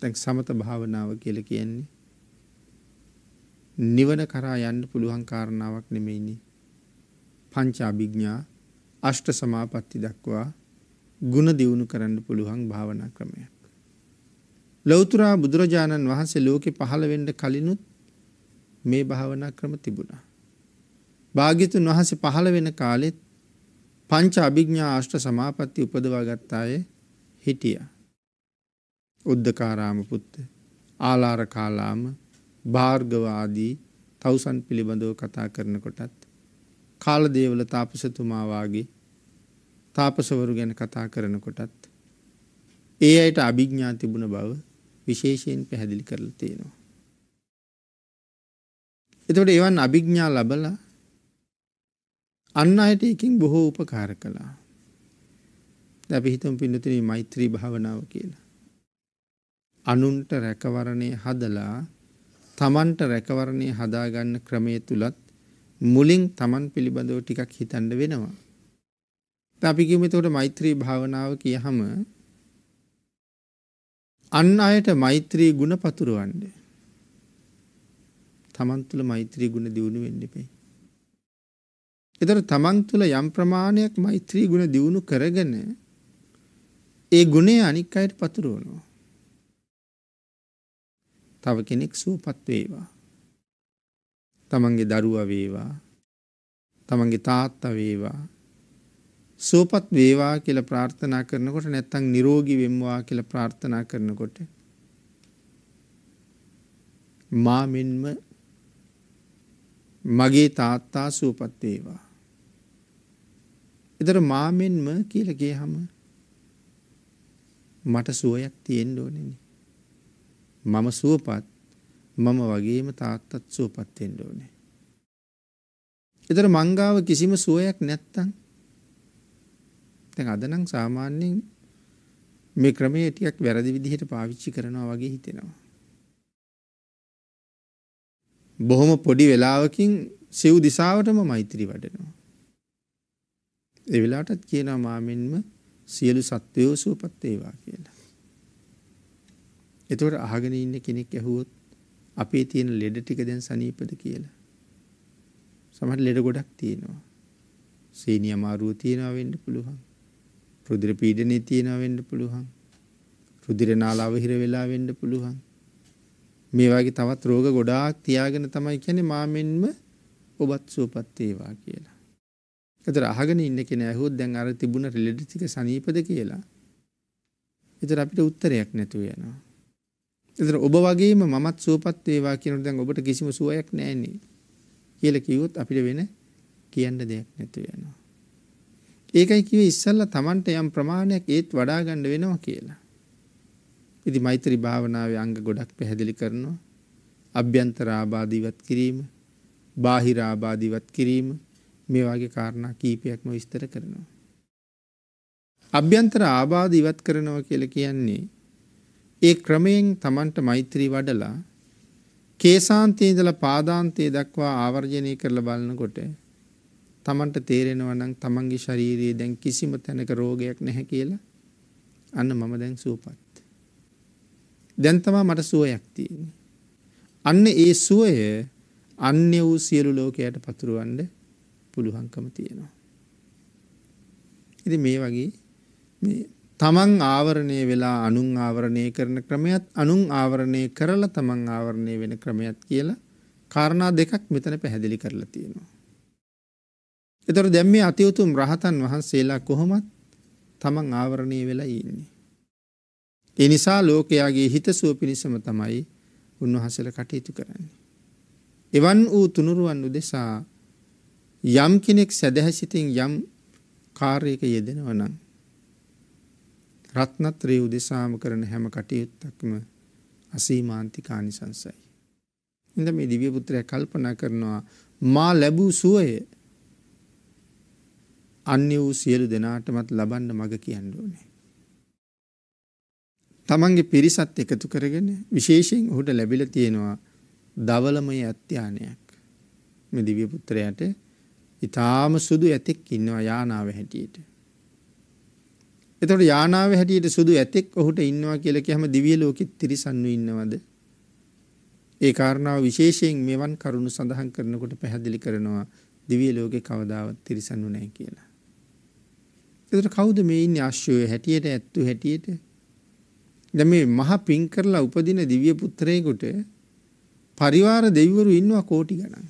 තැන් සමත භාවනාව කියල කියන්නේ නිවන කරා යන්න පුළුවන් කාරණාවක් නෙමෙයිනි. පංචාභිඥා අෂ්ට සමාපatti දක්වා ಗುಣ දියුණු කරන්න පුළුවන් භාවනා ක්‍රමයක්. ලෞතුරා බුදුරජාණන් වහන්සේ ලෝකෙ පහළ වෙන්න කලිනුත් මේ භාවනා ක්‍රම තිබුණා. භාග්‍යතුන් වහන්සේ පහළ වෙන කාලෙත් පංච අභිඥා අෂ්ට සමාපatti උපදවා ගත්තායේ හිටියා. උද්දකාරාම පුත්ත, ආලාර කාලාම, භාර්ගවාදී තවුසන් පිළිබඳව කතා කරනකොටත් කාලදේවල තාපසතුමාවාගේ තාපසවරු ගැන කතා කරනකොටත් ඒ අයට අභිඥා තිබුණ බව විශේෂයෙන් පැහැදිලි කරලා තියෙනවා. එතකොට එවන් අභිඥා ලබලා අන්න අයට එකින් බොහෝ උපකාර කළා. දැන් අපි හිතමු පින්නතුනි මෛත්‍රී භාවනාව කියලා. අනුන්ට රැකවරණේ හදලා තමන්ට රැකවරණය හදාගන්න ක්‍රමය තුලත් මුලින් තමන් පිළිබඳව ටිකක් හිතන්න වෙනවා. අපි කියමු එතකොට මෛත්‍රී භාවනාව කියහම අන් අයට මෛත්‍රී ගුණ පතුරවන්න. තමන් තුළ මෛත්‍රී ගුණ දියුණු වෙන්න ඉපේ. එතකොට තමන් තුළ යම් ප්‍රමාණයක් මෛත්‍රී ගුණ දියුණු කරගෙන ඒ ගුණය අනික් අයට පතුරවනවා. තව කෙනෙක් සුවපත් වේවා. තමන්ගේ දරුවා වේවා. තමන්ගේ තාත්තා වේවා. සුවපත් වේවා කියලා ප්‍රාර්ථනා කරනකොට නැත්තම් නිරෝගී වෙම්වා කියලා ප්‍රාර්ථනා කරනකොට මා මෙන්ම මගේ තාත්තා සුවපත් වේවා. එතකොට මා මෙන්ම කියලා ගියහම මට සුවයක් තියෙන්න ඕනේ. මම සුවපත් මම වගේම තාත්තත් සුවපත් වෙන්න ඕනේ. ඒතර මංගාව කිසිම සුවයක් නැත්තම් දැන් අද නම් සාමාන්‍යයෙන් මේ ක්‍රමයේ ටිකක් වැරදි විදිහට පාවිච්චි කරනවා වගේ හිතෙනවා. බොහොම පොඩි වෙලාවකින් සිව් දිසාවටම මෛත්‍රී වඩනවා. ඒ වෙලාවටත් කියනවා මාමෙන්ම සියලු සත්වයෝ සුවපත් වේවා කියලා. එතකොට අහගෙන ඉන්න කෙනෙක් ඇහුවොත් අපේ තියෙන ලෙඩ ටික දැන් සනීපද කියලා. සමහර ලෙඩ ගොඩක් තියෙනවා. සීනි අමාරුව තියෙනවා වෙන්න පුළුවන්. රුධිර පීඩනය තියෙනවා වෙන්න පුළුවන්. රුධිර නාලාව හිර වෙලා වෙන්න පුළුවන්. මේ වගේ තවත් රෝග ගොඩාක් තියාගෙන තමයි කියන්නේ මාමෙන්ම ඔබත් සුවපත් වේවා කියලා. ඒතර අහගෙන ඉන්න කෙනා ඇහුවොත් දැන් අර තිබුණ රිලෙඩ ටික සනීපද කියලා. ඒතර අපිට උත්තරයක් නැතුව යනවා. එතන ඔබ වගේම මමත් සුවපත් වේවා කියනකොට දැන් ඔබට කිසිම සුවයක් නැන්නේ කියලා කිව්වොත් අපිට වෙන කියන්න දෙයක් නැති වෙනවා. ඒකයි කිව්වේ ඉස්සල්ලා Tamanට යම් ප්‍රමාණයක් ඒත් වඩා ගන්න වෙනවා කියලා. ඉතින් මෛත්‍රී භාවනාවේ අංග ගොඩක් පැහැදිලි කරනවා. අභ්‍යන්තර ආබාධිවත් කිරීම, බාහිර ආබාධිවත් කිරීම මේ වගේ කාරණා කීපයක්ම විස්තර කරනවා. අභ්‍යන්තර ආබාධ ඉවත් කරනවා කියලා කියන්නේ ඒ ක්‍රමයෙන් Tamanට මෛත්‍රී වඩලා කේසාන්තයේ ඉඳලා පාදාන්තයේ දක්වා ආවර්ජනය කරලා බලනකොට තමන්ට තේරෙනවා නම් තමන්ගේ ශරීරයේ දැන් කිසිම තැනක රෝගයක් නැහැ කියලා අන්න මම දැන් සුවපත්. දැන් තමයි මට සුවයක් තියෙන්නේ. අන්න ඒ සුවය අන්‍ය වූ සියලු ලෝකයට පතුරවන්න පුළුවන්කම තියෙනවා. ඉතින් මේ වගේ මේ තමන් ආවරණය වෙලා අනුන් ආවරණය කරන ක්‍රමයත් අනුන් ආවරණය කරලා තමන් ආවරණය වෙන ක්‍රමයත් කියලා කාරණා දෙකක් මෙතන පැහැදිලි කරලා තියෙනවා. එතකොට දැන් මේ අති උතුම් රහතන් වහන්සේලා කොහොමත් තමන් ආවරණය වෙලා ඉන්නේ. ඒ නිසා ලෝකයාගේ හිතසුව පිණිසම තමයි උන්වහන්සේලා කටයුතු කරන්නේ. එවන් වූ තුනුරුවන් උදෙසා යම් කෙනෙක් සැදැහැසිතින් යම් කාර්යයක යෙදෙනවා නම් රත්නත්‍රය උදෙසාම කරන හැම කටයුත්තක්ම අසීමාන්තික ආනිසංසයි. ඉඳ මේ දිව්‍ය පුත්‍රයා කල්පනා කරනවා මා ලැබූ සුවය අන්‍ය වූ සියලු දෙනාටමත් ලබන්න මඟ කියන්න ඕනේ. තමන්ගේ පිරිසත් එකතු කරගෙන විශේෂයෙන් ඔහුට ලැබිල තියෙනවා දවලමය අත්‍යානයක් මේ දිව්‍ය පුත්‍රයාට ඉතාම සුදු ඇතෙක් ඉන්නවා යානාව හැටියට. එතකොට යානාවේ හැටියට සුදු ඇතෙක් ඔහුට ඉන්නවා කියලා කියහම දිව්‍ය ලෝකෙත් තිරිසන්ව ඉන්නවද? ඒ කාරණාව විශේෂයෙන් මෙවන් කරුණු සඳහන් කරනකොට පැහැදිලි කරනවා දිව්‍ය ලෝකේ කවදාවත් තිරිසන්ව නැහැ කියලා. එතකොට කවුද මේ ඉන්නේ ආශ්‍රයයේ හැටියට ඇත්තු හැටියට? දැන් මේ මහ පිං කරලා උපදින දිව්‍ය පුත්‍රයෙකුට පරිවාර දෙවිවරු ඉන්නවා කෝටි ගණන්.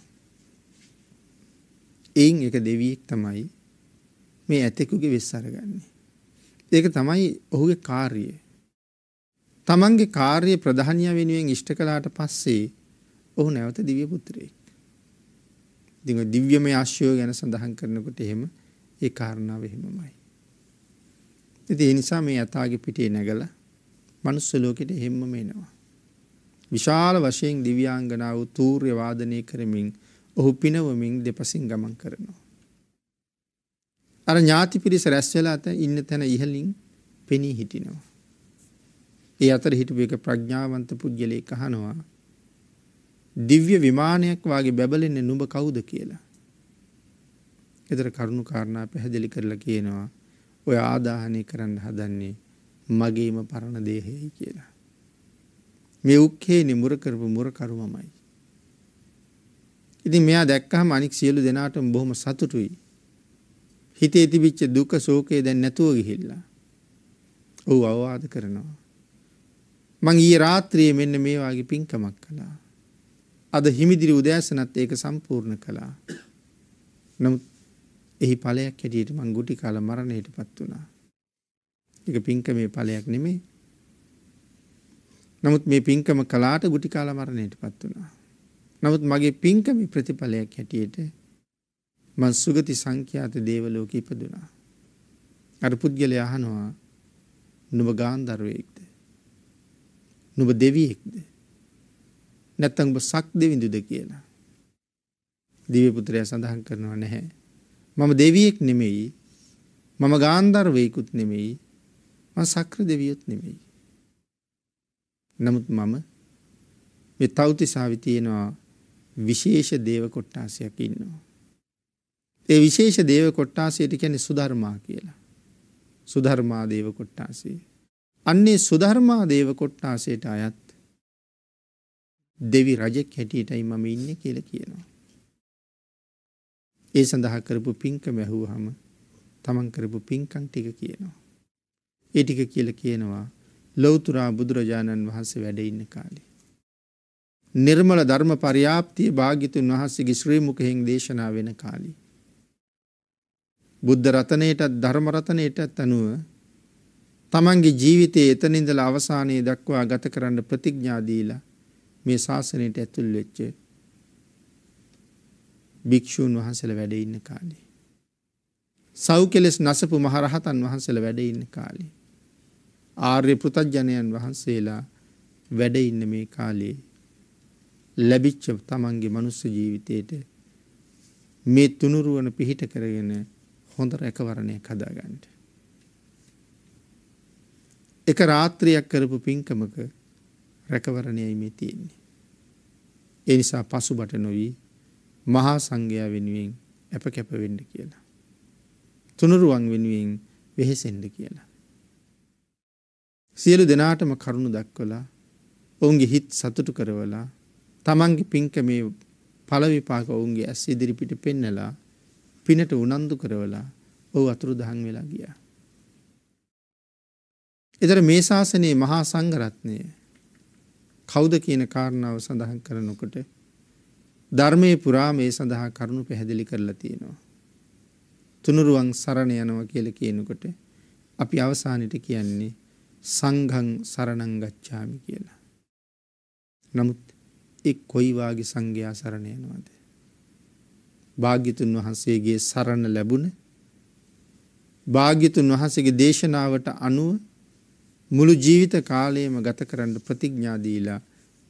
එයින් එක දෙවියෙක් තමයි මේ ඇතෙකුගේ වෙස් අරගන්නේ. ඒක තමයි ඔහුගේ කාර්යය. තමන්ගේ කාර්ය ප්‍රධානය වෙනුවෙන් ඉෂ්ට කලාට පස්සේ ඔහු නැවත දිවිය පුත්‍රයෙක්. දිව දිව්‍යම ආශ්‍යයෝ ගැන සඳහන් කරනකොට එහෙම ඒ කාරණාව එහෙමමයි. ඉතින් ඒ නිසා මේ යථාගේ පිටේ නැගලා manuss ලෝකෙට එහෙම්ම එනවා. විශාල වශයෙන් දිව්‍යාංගනාව තූර්ය වාදනය කරමින් ඔහු පිනවමින් දෙපසින් ගමන් කරනවා. අර ඥාති පිරිස රැස්වෙලා ඇත ඉන්න තැන ඉහලින් පෙනී හිටිනවා. ඒ අතර හිටපු එක ප්‍රඥාවන්ත පුද්ගලයෙක් අහනවා දිව්‍ය විමානයක් වාගේ බැබලෙන්නේ නුඹ කවුද කියලා. එතර කරුණු කාරණා පැහැදිලි කරලා කියනවා ඔය ආදාහනය කරන්න හදන්නේ මගේම පරණ දේහයයි කියලා. මේ උක්හේ නිමුර කරපු මුරකරුමමයි. ඉතින් මෙයා දැක්කහම අනික් සියලු දෙනාටම බොහොම සතුටුයි. හිතේ තිබිච්ච දුක සෝකය දැන් නැතුව ගිහිල්ලා. ඔහු අවවාද කරනවා. මං ඊ රාත්‍රිය මෙන්න මේවාගේ පින්කමක් කළා. අද හිමිදිරි උදෑසනත් ඒක සම්පූර්ණ කළා. නමුත් එහි පලයක් හැටියට මං ගුටි කාල මරණයට පත් වුණා. එක පින්කමේ පලයක් නෙමේ. නමුත් මේ පින්කම කලාට ගුටි කාල මරණයට පත් වුණා. නමුත් මගේ පින්කම ප්‍රතිඵලයක් හැටියට මං සුගති සංඛ්‍යාත දේවලෝක ඉපදුනා. අර පුද්ගලය අහනවා නුඹ ගාන්ධර්වයෙක්ද? නුඹ දෙවියෙක්ද? නැත්නම් ඔබ සක් දෙවිඳුද කියලා. දිව්‍ය පුත්‍රයා සඳහන් කරනවා නැහැ. මම දෙවියෙක් නෙමෙයි. මම ගාන්ධර්වයෙකුත් නෙමෙයි. මම සක්‍ර දෙවියොත් නෙමෙයි. නමුත් මම මේ තව්තිසාවි තියෙනවා විශේෂ දේව කොට්ටාසයක් ඉන්නවා. ඒ විශේෂ දේව කොට්ටාසයට කියන්නේ සුධර්මා කියලා. සුධර්මා දේව කොට්ටාසය. අන්නේ සුධර්මා දේව කොට්ටාසයට අයත් දෙවි රජෙක් හැටියටයි මම ඉන්නේ කියලා කියනවා. ඒ සඳහා කරපු පින්කම ඇහුවහම තමන් කරපු පින්කම් ටික කියනවා. ඒ ටික කියලා කියනවා ලෞතර බුදුරජාණන් වහන්සේ වැඩ ඉන්න කාලේ. නිර්මල ධර්ම පරියාප්තිය භාග්‍යතුන් වහන්සේගේ ශ්‍රී මුඛයෙන් දේශනා වෙන කාලේ බුද්ධ රතනයටත් ධර්ම රතනයටත් අනුව තමන්ගේ ජීවිතයේ එතනින්දලා අවසානයේ දක්වා ගත කරන්න ප්‍රතිඥා දීලා මේ ශාසනයට ඇතුල් වෙච්ච භික්ෂූන් වහන්සේලා වැඩ ඉන්න කාලේ සව් කෙලෙස් නැසපු මහරහතන් වහන්සේලා වැඩ ඉන්න කාලේ ආර්ය පුතඥයන් වහන්සේලා වැඩ ඉන්න මේ කාලේ ලැබිච්ච තමන්ගේ මනුස්ස ජීවිතේට මේ තුනුරුවන පිහිට කරගෙන හොඳ රැකවරණයක් හදාගන්නට. එක රාත්‍රියක් කරපු පින්කමක රැකවරණයයි මේ තියෙන්නේ. ඒ නිසා පසුබට නොවී මහා සංඝයා වෙනුවෙන් ඇප කැපවෙන්න කියලා. තුනරුවන් වෙනුවෙන් වෙහෙසෙන්ඩ කියලා. සියලු දෙනාටම කරුණු දක්වලා ඔවුන්ගේ හිත් සතුටු කරවලා තමන්ගේ පින්ක මේ පලවිපාක ඔවුන්ගේ ඇස් ඉදිරිපිට පෙන්නලා පිනට උනන්දු කරවලා ඔහු අතුරු දහන් වෙලා ගියා. එතර මේ ශාසනයේ මහා සංඝරත්නය කෞුද කියන කාරණාව සඳහන් කරනකොට ධර්මය පුරා මේ සඳහා කරුණු පැහැදිලි කරලා තියෙනවා. තුනුරුවන් සරණ යනවා කියල කියනකොට අපි අවසානයට කියන්නේ සංඝං සරණංගච්ඡාමි කියලා. නමුත් එක් කොයිවාගේ සංඝයා සරණ යනවාද. භාග්‍යතුන් වහන්සේගේ සරණ ලැබුණ භාග්‍යතුන් වහන්සේගේ දේශනාවට අනුව මුළු ජීවිත කාලයම ගත කරන්න ප්‍රතිඥා දීලා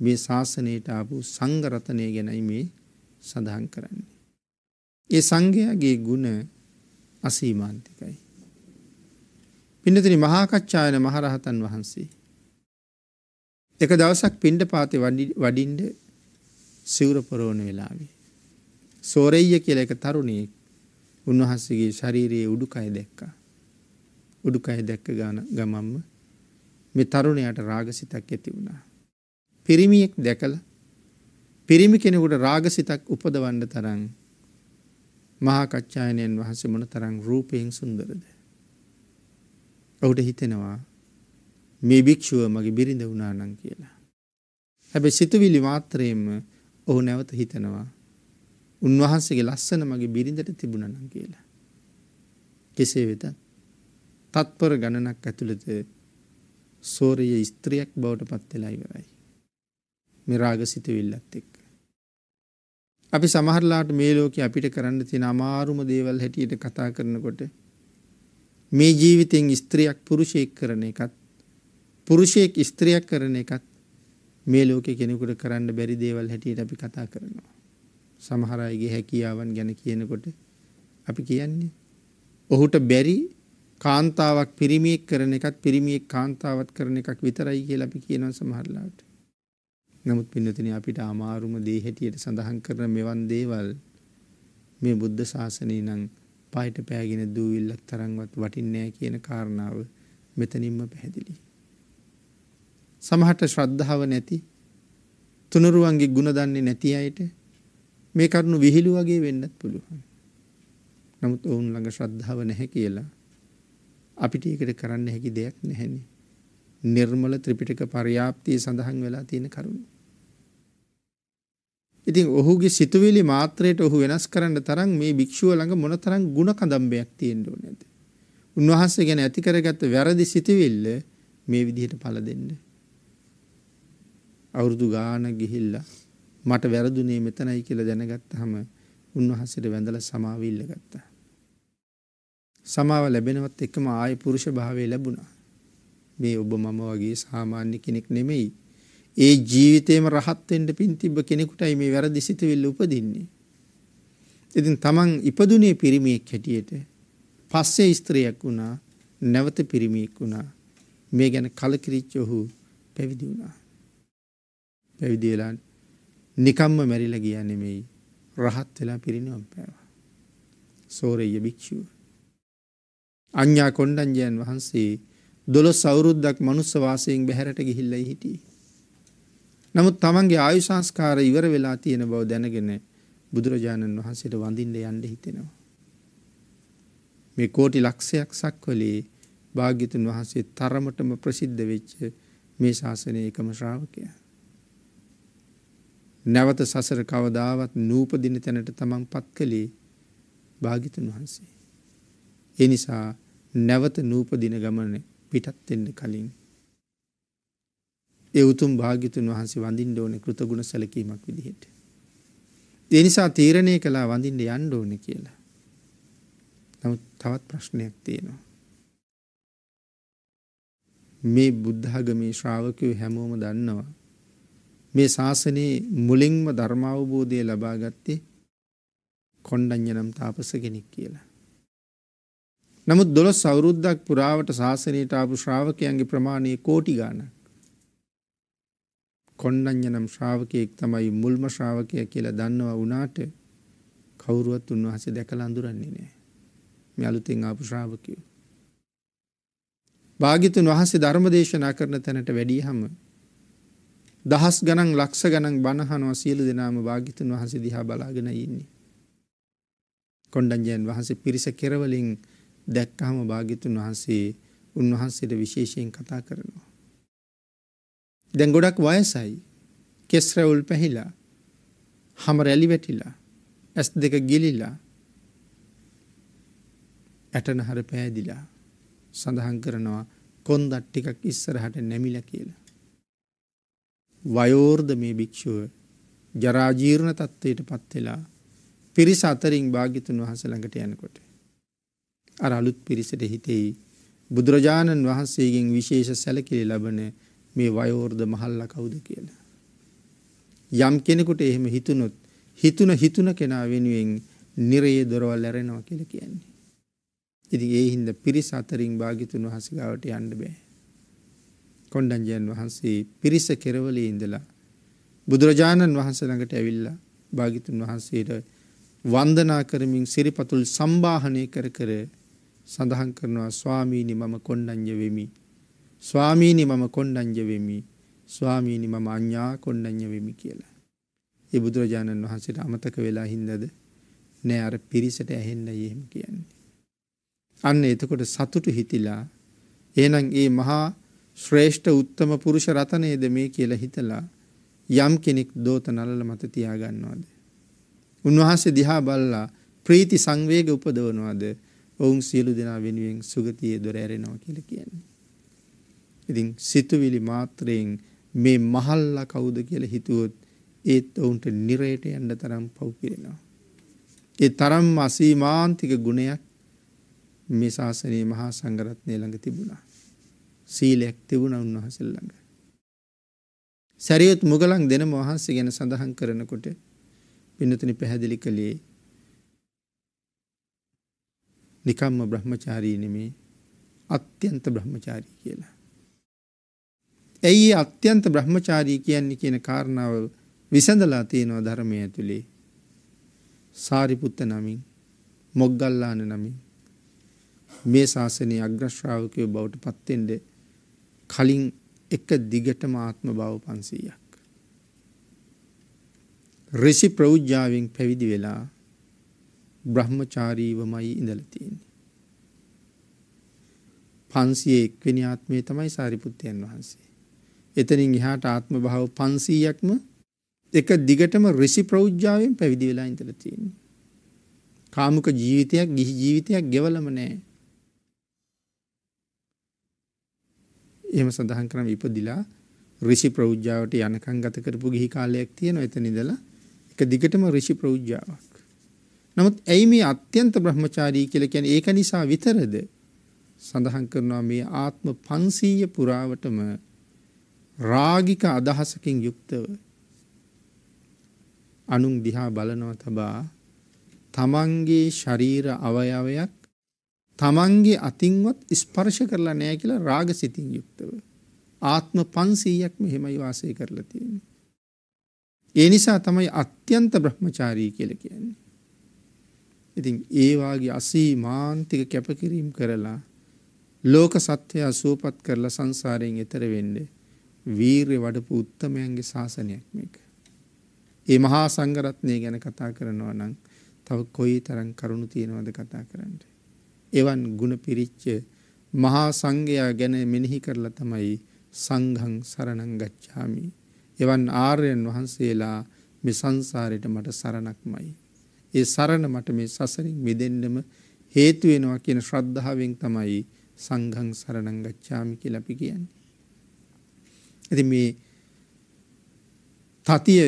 මේ ශාසනයට ආපු සංඝ රත්නය ගැනයි මේ සඳහන් කරන්නේ. ඒ සංඝයාගේ ගුණ අසීමාන්තිකයි. පින්නතුනි මහා කච්චායන මහරහතන් වහන්සේ එක දවසක් පිණ්ඩපාතේ වඩින්න සිවුර පොරවන වෙලාවේ සෝරෙය්‍ය කියලා එක තරුණියෙක් උන්වහන්සේගේ ශාරීරියේ උඩුකය දැක්කා. උඩුකය දැක්ක ගමම්ම මේ තරුණයාට රාගසිතක් ඇති වුණා. පිරිමියෙක් දැකලා පිරිමි කෙනෙකුට රාගසිතක් උපදවන්න තරම් මහා කච්චායනයන් වහන්සේ මොන තරම් රූපයෙන් සුන්දරද? ඔහුට හිතෙනවා මේ භික්ෂුව මගේ බිරිඳ වුණා නම් කියලා. හැබැයි සිතුවිලි මාත්‍රයෙන්ම ඔහු නැවත හිතනවා උන්වහන්සේගේ ලස්සන මගේ බිරිඳට තිබුණනම් කියලා. කෙසේ වෙතත් තත්පර ගණනක් ඇතුළත සෝරය ස්ත්‍රියක් බවට පත් වෙලා ඉවරයි. මේ රාග සිතුවිල්ලත් එක්ක. අපි සමහරලාට මේ ලෝකේ අපිට කරන්න තියෙන අමාරුම දේවල් හැටියට කතා කරනකොට මේ ජීවිතෙන් ස්ත්‍රියක් පුරුෂයෙක් කරන එකත් පුරුෂයෙක් ස්ත්‍රියක් කරන එකත් මේ ලෝකේ කෙනෙකුට කරන්න බැරි දේවල් හැටියට අපි කතා කරනවා. සමහර අයගේ හැකියාවන් ගැන කියනකොට අපි කියන්නේ ඔහුට බැරි කාන්තාවක් පිරිමියෙක් කරන එකත් පිරිමියෙක් කාන්තාවත් කරන එකක් විතරයි කියලා අපි කියනවා සමහරලාට. නමුත් පින්නතුනි අපිට අමාරුම දේ හැටියට සඳහන් කරන මෙවන් දේවල් මේ බුද්ධ ශාසනය නම් පායට පෑගෙන දූවිල්ලක් තරම්වත් වටින්නේ නැහැ කියන කාරණාව මෙතනින්ම පැහැදිලි. සමහරට ශ්‍රද්ධාව නැති තුනුරුවන්ගේ ಗುಣ දන්නේ නැති අයට මේ කරුණු විහිළු වගේ වෙන්නත් පුළුවන්. නමුත් ඔවුන් ළඟ ශ්‍රද්ධාව නැහැ කියලා අපිට ඒකට කරන්න හැකි දෙයක් නැහැනේ. නිර්මල ත්‍රිපිටක පරියාප්තිය සඳහන් වෙලා තියෙන කරුණු. ඉතින් ඔහුගේ සිතුවිලි මාත්‍රයට ඔහු වෙනස් කරන්න තරම් මේ භික්ෂුව ළඟ මොනතරම් ಗುಣ කදම්බයක් තියෙන්න ඕනේද? උන්වහන්සේ ගැන ඇති කරගත්ත වැරදි සිතුවිල්ල මේ විදිහට පළ දෙන්න. අවුරුදු ගාන ගිහිල්ලා මට වැරදුනේ මෙතනයි කියලා දැනගත්තහම උන්වහන්සේට වැඳලා සමාව ඉල්ලගත්තා. සමාව ලැබෙනවත් එකම ආය පුරුෂ භාවය ලැබුණා. මේ ඔබ මම වගේ සාමාන්‍ය කෙනෙක් නෙමෙයි. ඒ ජීවිතේම රහත් වෙන්න පින් තිබ්බ කෙනෙකුටයි මේ වැරදි සිතුවිල්ල උපදින්නේ. ඉතින් Taman ඉපදුනේ පිරිමියෙක් හැටියට පස්සේ ස්ත්‍රියක් වුණා, නැවත පිරිමියෙක් වුණා. මේ ගැන කලකිරිච්ච ඔහු පැවිදි වුණා. පැවිදි වෙලා නිකම්ම මැරිල ගිය නෙමෙයි රහත් වෙලා පිරිනිවන් පෑවා. සෝරෙය්‍ය භික්ෂුව. අඤ්ඤා කොණ්ඩඤ්ඤයන් වහන්සේ දොළොස් අවුරුද්දක් මනුස්ස වාසයෙන් බැහැරට ගිහිල්ලයි හිටියේ. නමුත් තමන්ගේ ආයු සංස්කාර ඉවර වෙලා තියෙන බව දැනගෙන බුදුරජාණන් වහන්සේට වඳින්න යන්න හිතෙනවා. මේ කෝටි ලක්ෂයක් සක්වලේ භාග්‍යතුන් වහන්සේ තරමටම ප්‍රසිද්ධ වෙච්ච මේ ශාසනයේ එකම ශ්‍රාවකයා. නැවත සසර කවදාවත් නූපදින තැනට තමන් පත් කළේ භාගිතුන් වහන්සේ. එනිසා නැවත නූපදින ගමන පිටත්වෙන්න කලින්. එවුතුම් භාගිතුන් වහන්සේ වඳින් ඕන කෘතගුණ සැලකීමක් විදිහට. එනිසා තීරණය කලා වඳින්ට යන්ඩ ඕන කියලා. නමුත් තවත් ප්‍රශ්නයක් තියෙනවා. මේ බුද්ධාගමේ ශ්‍රාවකයෝ හැමෝම දන්නවා මේ ශාසනයේ මුලින්ම ධර්මාවබෝධය ලබාගත්තේ කොණ්ඩඤ්ඤ නම් තාපස කෙනෙක් කියලා. නමුත් දොළොස් අවුරුද්දක් පුරාවට ශාසනයට ආපු ශ්‍රාවකයන්ගේ ප්‍රමාණය කෝටි ගාණක්. කොණ්ඩඤ්ඤ නම් ශ්‍රාවකයෙක් තමයි මුල්ම ශ්‍රාවකය කියලා දන්නවා වුණාට කවුරුවත් උන්වහන්සේ දැකලා අඳුරන්නේ නැහැ. මේ අලුතෙන් ආපු ශ්‍රාවකයෝ. භාග්‍යතුන් වහන්සේ ධර්ම දේශනා කරන තැනට වැඩියහම දහස් ගණන් ලක්ෂ ගණන් බණහනවා සියලු දෙනාම භාගිතුන් වහන්සේ දිහා බලාගෙන ඉන්නේ. කොණ්ඩඤ්ජයන් වහන්සේ පිරිස කෙරවලින් දැක්කහම භාගිතුන් වහන්සේ උන්වහන්සේට විශේෂයෙන් කතා කරනවා. දැන් ගොඩක් වයසයි. කෙස් රැවුල් පැහිලා. හම රැලි වැටිලා. ඇස් දෙක ගිලිලා. ඇටනහර පෑදිලා. සඳහන් කරනවා කොන්දත් ටිකක් ඉස්සරහට නැමිලා කියලා. වයෝර්ධ මේ භික්‍ෂුව ජරාජීර්ණ තත්ත්වයට පත්වෙලා පිරිස අතරින් භාගිතුන් වහස ළඟට යනකොට. අර අලුත් පිරිසට හිතෙයි බුදුරජාණන් වහන්සේගෙන් විශේෂ සැලකිලි ලබන මේ වයෝර්ධ මහල්ල කවුද කියලා. යම් කෙනෙකුට එහෙම හිතුනොත් හිතුන හිතුන කෙනා වෙනුවෙන් නිරයේ දොරවල් ඇරෙනවා කියල කියන්නේ. ඉති ඒ හින්ද පිරිස අතරින් භාගිතුන් වහසගාවට යන්න බෑ. කොණ්ඩඤ්ඤයන් වහන්සේ පිරිස කෙරවලේ ඉඳලා බුදුරජාණන් වහන්සේ ළඟට ඇවිල්ලා භාග්‍යතුන් වහන්සේට වන්දනා කරමින් සිරිපතුල් සම්බාහනය කර කර සඳහන් කරනවා ස්වාමීනි මම කොණ්ඩඤ්ඤ වෙමි ස්වාමීනි මම කොණ්ඩඤ්ඤ වෙමි ස්වාමීනි මම අඤ්ඤා කොණ්ඩඤ්ඤ වෙමි කියලා. ඒ බුදුරජාණන් වහන්සේට අමතක වෙලා හින්දාද නෑ අර පිරිසට ඇහෙන්නයි එහෙම කියන්නේ. අන්න එතකොට සතුටු හිතිලා එහෙනම් ඒ මහා ශ්‍රේෂ්ඨ උත්තම පුරුෂ රතනයේද මේ කියලා හිතලා යම් කෙනෙක් දෝත නලල මත තියාගන්නවාද. උන්වහන්සේ දිහා බල්ලා ප්‍රීති සංවේග උපදවනවාද ඔවුන් සියලු දෙනා වෙනුවෙන් සුගතියේ දොර ඇරෙනවා කියලා කියන්නේ. ඉතින් සිතුවිලි මාත්‍රයෙන් මේ මහල්ලා කවුද කියලා හිතුවොත් ඒත් ඔවුන්ට නිරයට යන්න තරම් පව් පිරෙනවා. ඒ තරම් අසීමාන්තික ගුණයක් මේ ශාසනයේ මහා සංඝරත්නය ළඟ තිබුණා. සීලයක් තිබුණ උන්වහසල් ළඟ. සැරියොත් මුගලන් දෙනම වහන්සේ ගැන සඳහන් කරනකොට පිනතුනි පැහැදිලි කළේ නිකම්ම බ්‍රහ්මචාරී නෙමේ අත්‍යන්ත බ්‍රහ්මචාරී කියලා. ඇයි අත්‍යන්ත බ්‍රහ්මචාරී කියන්නේ කියන කාරණාව විසඳලා තියෙනවා ධර්මය ඇතුළේ. සාරිපුත්ත නමින් මොග්ගල්ලාන නමින් මේ ශාසනයේ අග්‍රශ්‍රාවකයෝ බවට පත් වෙන්නේ කලින් එක දිගටම ආත්ම භාව 500ක්. ඍෂි ප්‍රෞජ්ජාවෙන් පැවිදි වෙලා බ්‍රහ්මචාරීවමයි ඉඳලා තියෙන්නේ. 501 වෙනි ආත්මයේ තමයි සාරිපුත්තයන් වහන්සේ. එතනින් එහාට ආත්ම භාව 500ක්ම එක දිගටම ඍෂි ප්‍රෞජ්ජාවෙන් පැවිදි වෙලා ඉඳලා තියෙන්නේ. කාමුක ජීවිතයක් ගිහි ජීවිතයක් ගෙවලම නැහැ. එහෙම සඳහන් කරන ඉපදිලා ඍෂි ප්‍රෞජ්‍යාවට යනකම් ගත කරපු ගිහි කාලයක් තියෙනවා එතන ඉඳලා එක දිගටම ඍෂි ප්‍රෞජ්‍යාවක්. නමුත් ඇයි මේ අත්‍යන්ත බ්‍රහ්මචාරී කියලා කියන්නේ ඒක නිසා විතරද සඳහන් කරනවා මේ ආත්ම 500 පුරාවටම රාගික අදහසකින් යුක්තව අනුන් දිහා බලනවා තබා තමන්ගේ ශරීර අවයවයක් තමන්ගේ අතින්වත් ස්පර්ශ කරලා නෑ කියලා රාග සිතින් යුක්තව. ආත්ම පන්සීයක්ම හෙමයි වාසය කරලා තියෙන. ඒ නිසා තමයි අත්‍යන්ත බ්‍රහ්මචාරී කියල කියන්නේ. ඉතින් ඒවාගේ අසී මාන්තික කැපකිරීම් කරලා ලෝක සත්‍යයා සුවපත් කරලා සංසාරයෙන් එතර වෙන්නේ වීර්ය වඩපු උත්තමයන්ගේ ශාසනයක් මේක. ඒ මහා සංගරත්නය ගැන කතා කරනවා නම් තව කොයි තරම් කරුණු තියෙනවද කතා කරන්න. එවන් ගුණ පිරිච්ච මහා සංඝයා ගැන මෙනෙහි කරලා තමයි සංඝං සරණං ගච්ඡාමි. එවන් ආර්යයන් වහන්සේලා මේ සංසාරයට මට සරණක්මයි. ඒ සරණ මට මේ සසරින් මිදෙන්නම හේතු වෙනවා කියන ශ්‍රද්ධාවෙන් තමයි සංඝං සරණං ගච්ඡාමි කියලා අපි කියන්නේ. ඉතින් මේ තතිය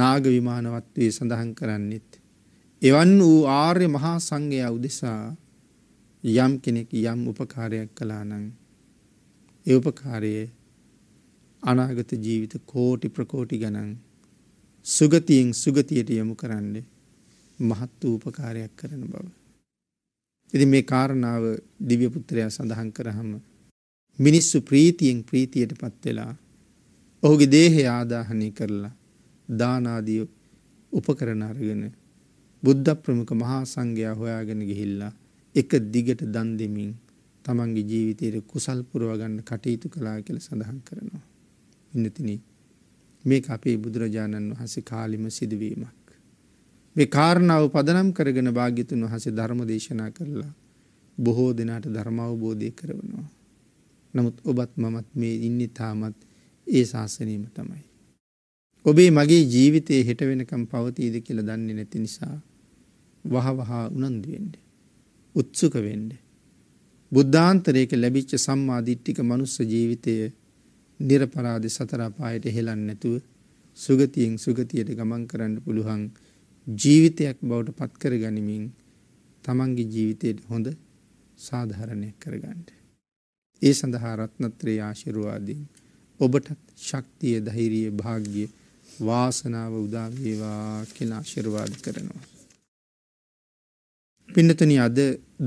නාග විමානවත්වයේ සඳහන් කරන්නේත් එවන් වූ ආර්ය මහා සංඝයා උදෙසා යම් කෙනෙක් යම් උපකාරයක් කලා නං ඒ උපකාරයේ අනාගත ජීවිත කෝටි ප්‍රකෝටි ගණන් සුගතියෙන් සුගතියට යොමු කරන්නේ මහත් වූපකාරයක් කරන බව. ඉති මේ කාරණාව දිව්‍යපුත්‍රයා සඳහන් කරහම මිනිස්සු ප්‍රීතියෙන් ප්‍රීතියට පත්වෙලා ඔහුගේ දේහය ආදාහනය කරලා දානාදිය උපකරණ අරගෙන බුද්ධ ප්‍රමුඛ මහා සංඝයා හොයාගෙන ගිහිල්ලා එක දිගට දන් දෙමින් තමන්ගේ ජීවිතයට කුසල් පුරවගන්න කටයුතු කලා කියල සඳහන් කරනවා. ඉන්නතින මේ අපේ බුදුරජාණන් වහසේ කාලිම සිදුවීමක්. මේ කාරණාව පදනම් කරගෙන භාගිතුන් වහසේ ධර්ම දේශනා කරලා බොහෝ දෙනාට ධර්මවබෝධය කරවනවා. නමුත් ඔබත් මමත් මේ ඉන්න තාමත් ඒ ශාසනීම තමයි. ඔබේ මගේ ජීවිතයේ හෙට වෙනකම් පවතීද කියල දන්නේ නැති නිසා වහ වහා උනන්දුවෙන්ට. උත්සුක වෙන්න. බුද්ධාන්තරයක ලැබිච්ච සම්මාධිට්ටික මනුස්ස ජීවිතය නිරපරාධ සතරාපායට හෙලන්න නැතුව සුගතියෙන් සුගතියට ගමන් කරන්න පුළුවන් ජීවිතයක් බවට පත්කර ගනිමින් තමන්ගේ ජීවිතයට හොඳ සාධහරණයක් කරගන්නට. ඒ සඳහා රත්නත්‍රයේ ආශිරුවාදීන් ඔබටත් ශක්තිය ධෛරිය භාග්‍ය වාසනාව උදාවේවා කියලා ආශිර්වාද කරනවා. පින්නතනි අද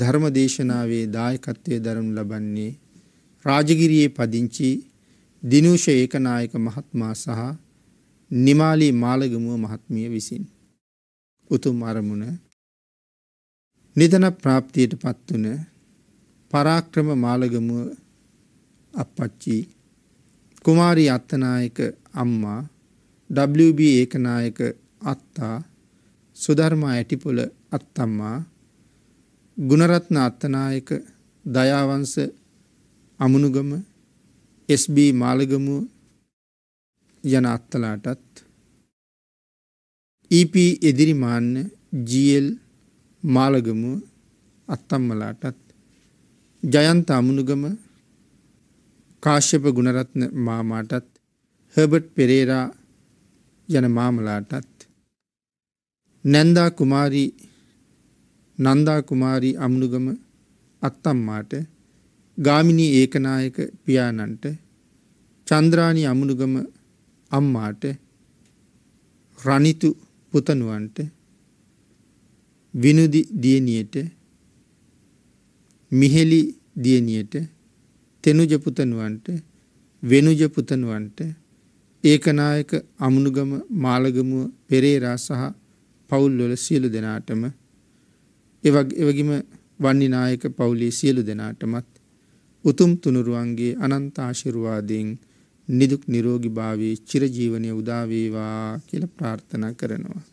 ධර්ම දේශනාවේ දායකත්වය දරනු ලබන්නේ රාජගිරියේ පදිංචි දිනූෂ ඒකනායක මහත්මා සහ නිමාලී මාලගමුව මහත්මිය විසින්. උතුම් අරමුණ නිදන ප්‍රාප්තියට පත්වන පරාක්‍රම මාලගමුව අපපච්චි කුමාරී අත්තනායක අම්මා WB ඒකනායක අත්තා සුධර්මා ඇටිපොල අත්තම්මා ගුණරත්න අත්තනායක දයාවංශ අමුණුගම SB මාලගමුව යන අත්තලාටත් EP එදිරිමාන්න GL මාලගමුව අත්තම්මලාටත් ජයන්ත අමුණුගම කාශ්‍යප ගුණරත්න මාමාටත් හර්බට් පෙරේරා යන මාමලාටත් නැන්දා කුමාරී නන්දා කුමාරී අමුණුගම අත්තම්මාට ගාමිණී ඒකනායක පියාණන්ට චන්ද්‍රාණී අමුණුගම අම්මාට රණිතු පුතණුවන්ට විනුදි දියණියට මිහෙලි දියණියට තෙනුජ පුතණුවන්ට වෙනුජ පුතණුවන්ට ඒකනායක අමුණුගම මාළගමුව පෙරේරා සහ පවුල්වල සියලු දෙනාටම එවගේම වන්නේ නායක පවුලේ සියලු දෙනාටමත් උතුම් තුනුරුවන්ගේ අනන්ත ආශිර්වාදයෙන් නිදුක් නිරෝගී භාවයේ චිරජීවනයේ උදා වේවා කියලා ප්‍රාර්ථනා කරනවා.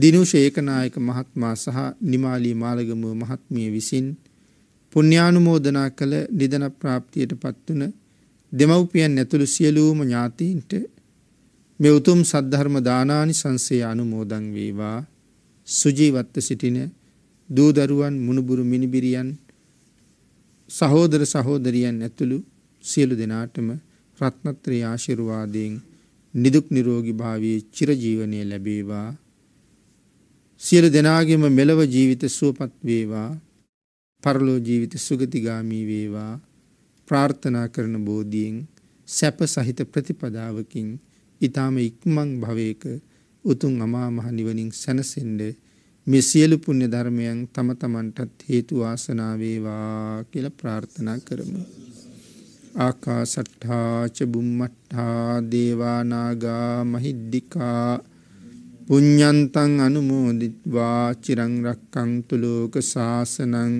දිනුෂ ඒකනායක මහත්මයා සහ නිමාලී මාලගමුව මහත්මිය විසින් පුණ්‍යානුමෝදනා කළ නිදන ප්‍රාප්තියට පත්වන දෙමව්පියන් ඇතුළු සියලූම ඥාතීන්ට මේ උතුම් සද්ධර්ම දානානි සංසේ අනුමෝදන් වේවා සුජීවත්ව සිටින දූ දරුවන් මුණුබුරු මිනිබිරියන් සහෝදර සහෝදරියන් ඇතුළු සියලු දෙනාටම රත්නත්‍රයේ ආශිර්වාදයෙන් නිදුක් නිරෝගී භාවයේ චිරජීවනය ලැබේවා සියලු දෙනාගේම මෙලව ජීවිත සුවපත් වේවා පරලෝ ජීවිත සුගතිගාමී වේවා ප්‍රාර්ථනා කරන බෝධියෙන් සැප සහිත ප්‍රතිපදාවකින් ඊටාම ඉක්මන් භවයක උතුම් අමා මහ නිවනින් සැනසෙන්නේ මේ සියලු පුණ්‍ය ධර්මයන් තම තමන්ටත් හේතු වාසනා වේවා කියලා ප්‍රාර්ථනා කරමු. ආකාසට්ඨා ච බුම්මට්ඨා දේවා නාග මහිද්దికා පුඤ්ඤන්තං අනුමෝදිත්වා චිරං රක්ඛන්තු ලෝක සාසනං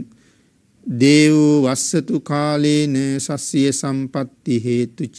දේවෝ වස්සතු කාලේන සස්සිය සම්පatti හේතුච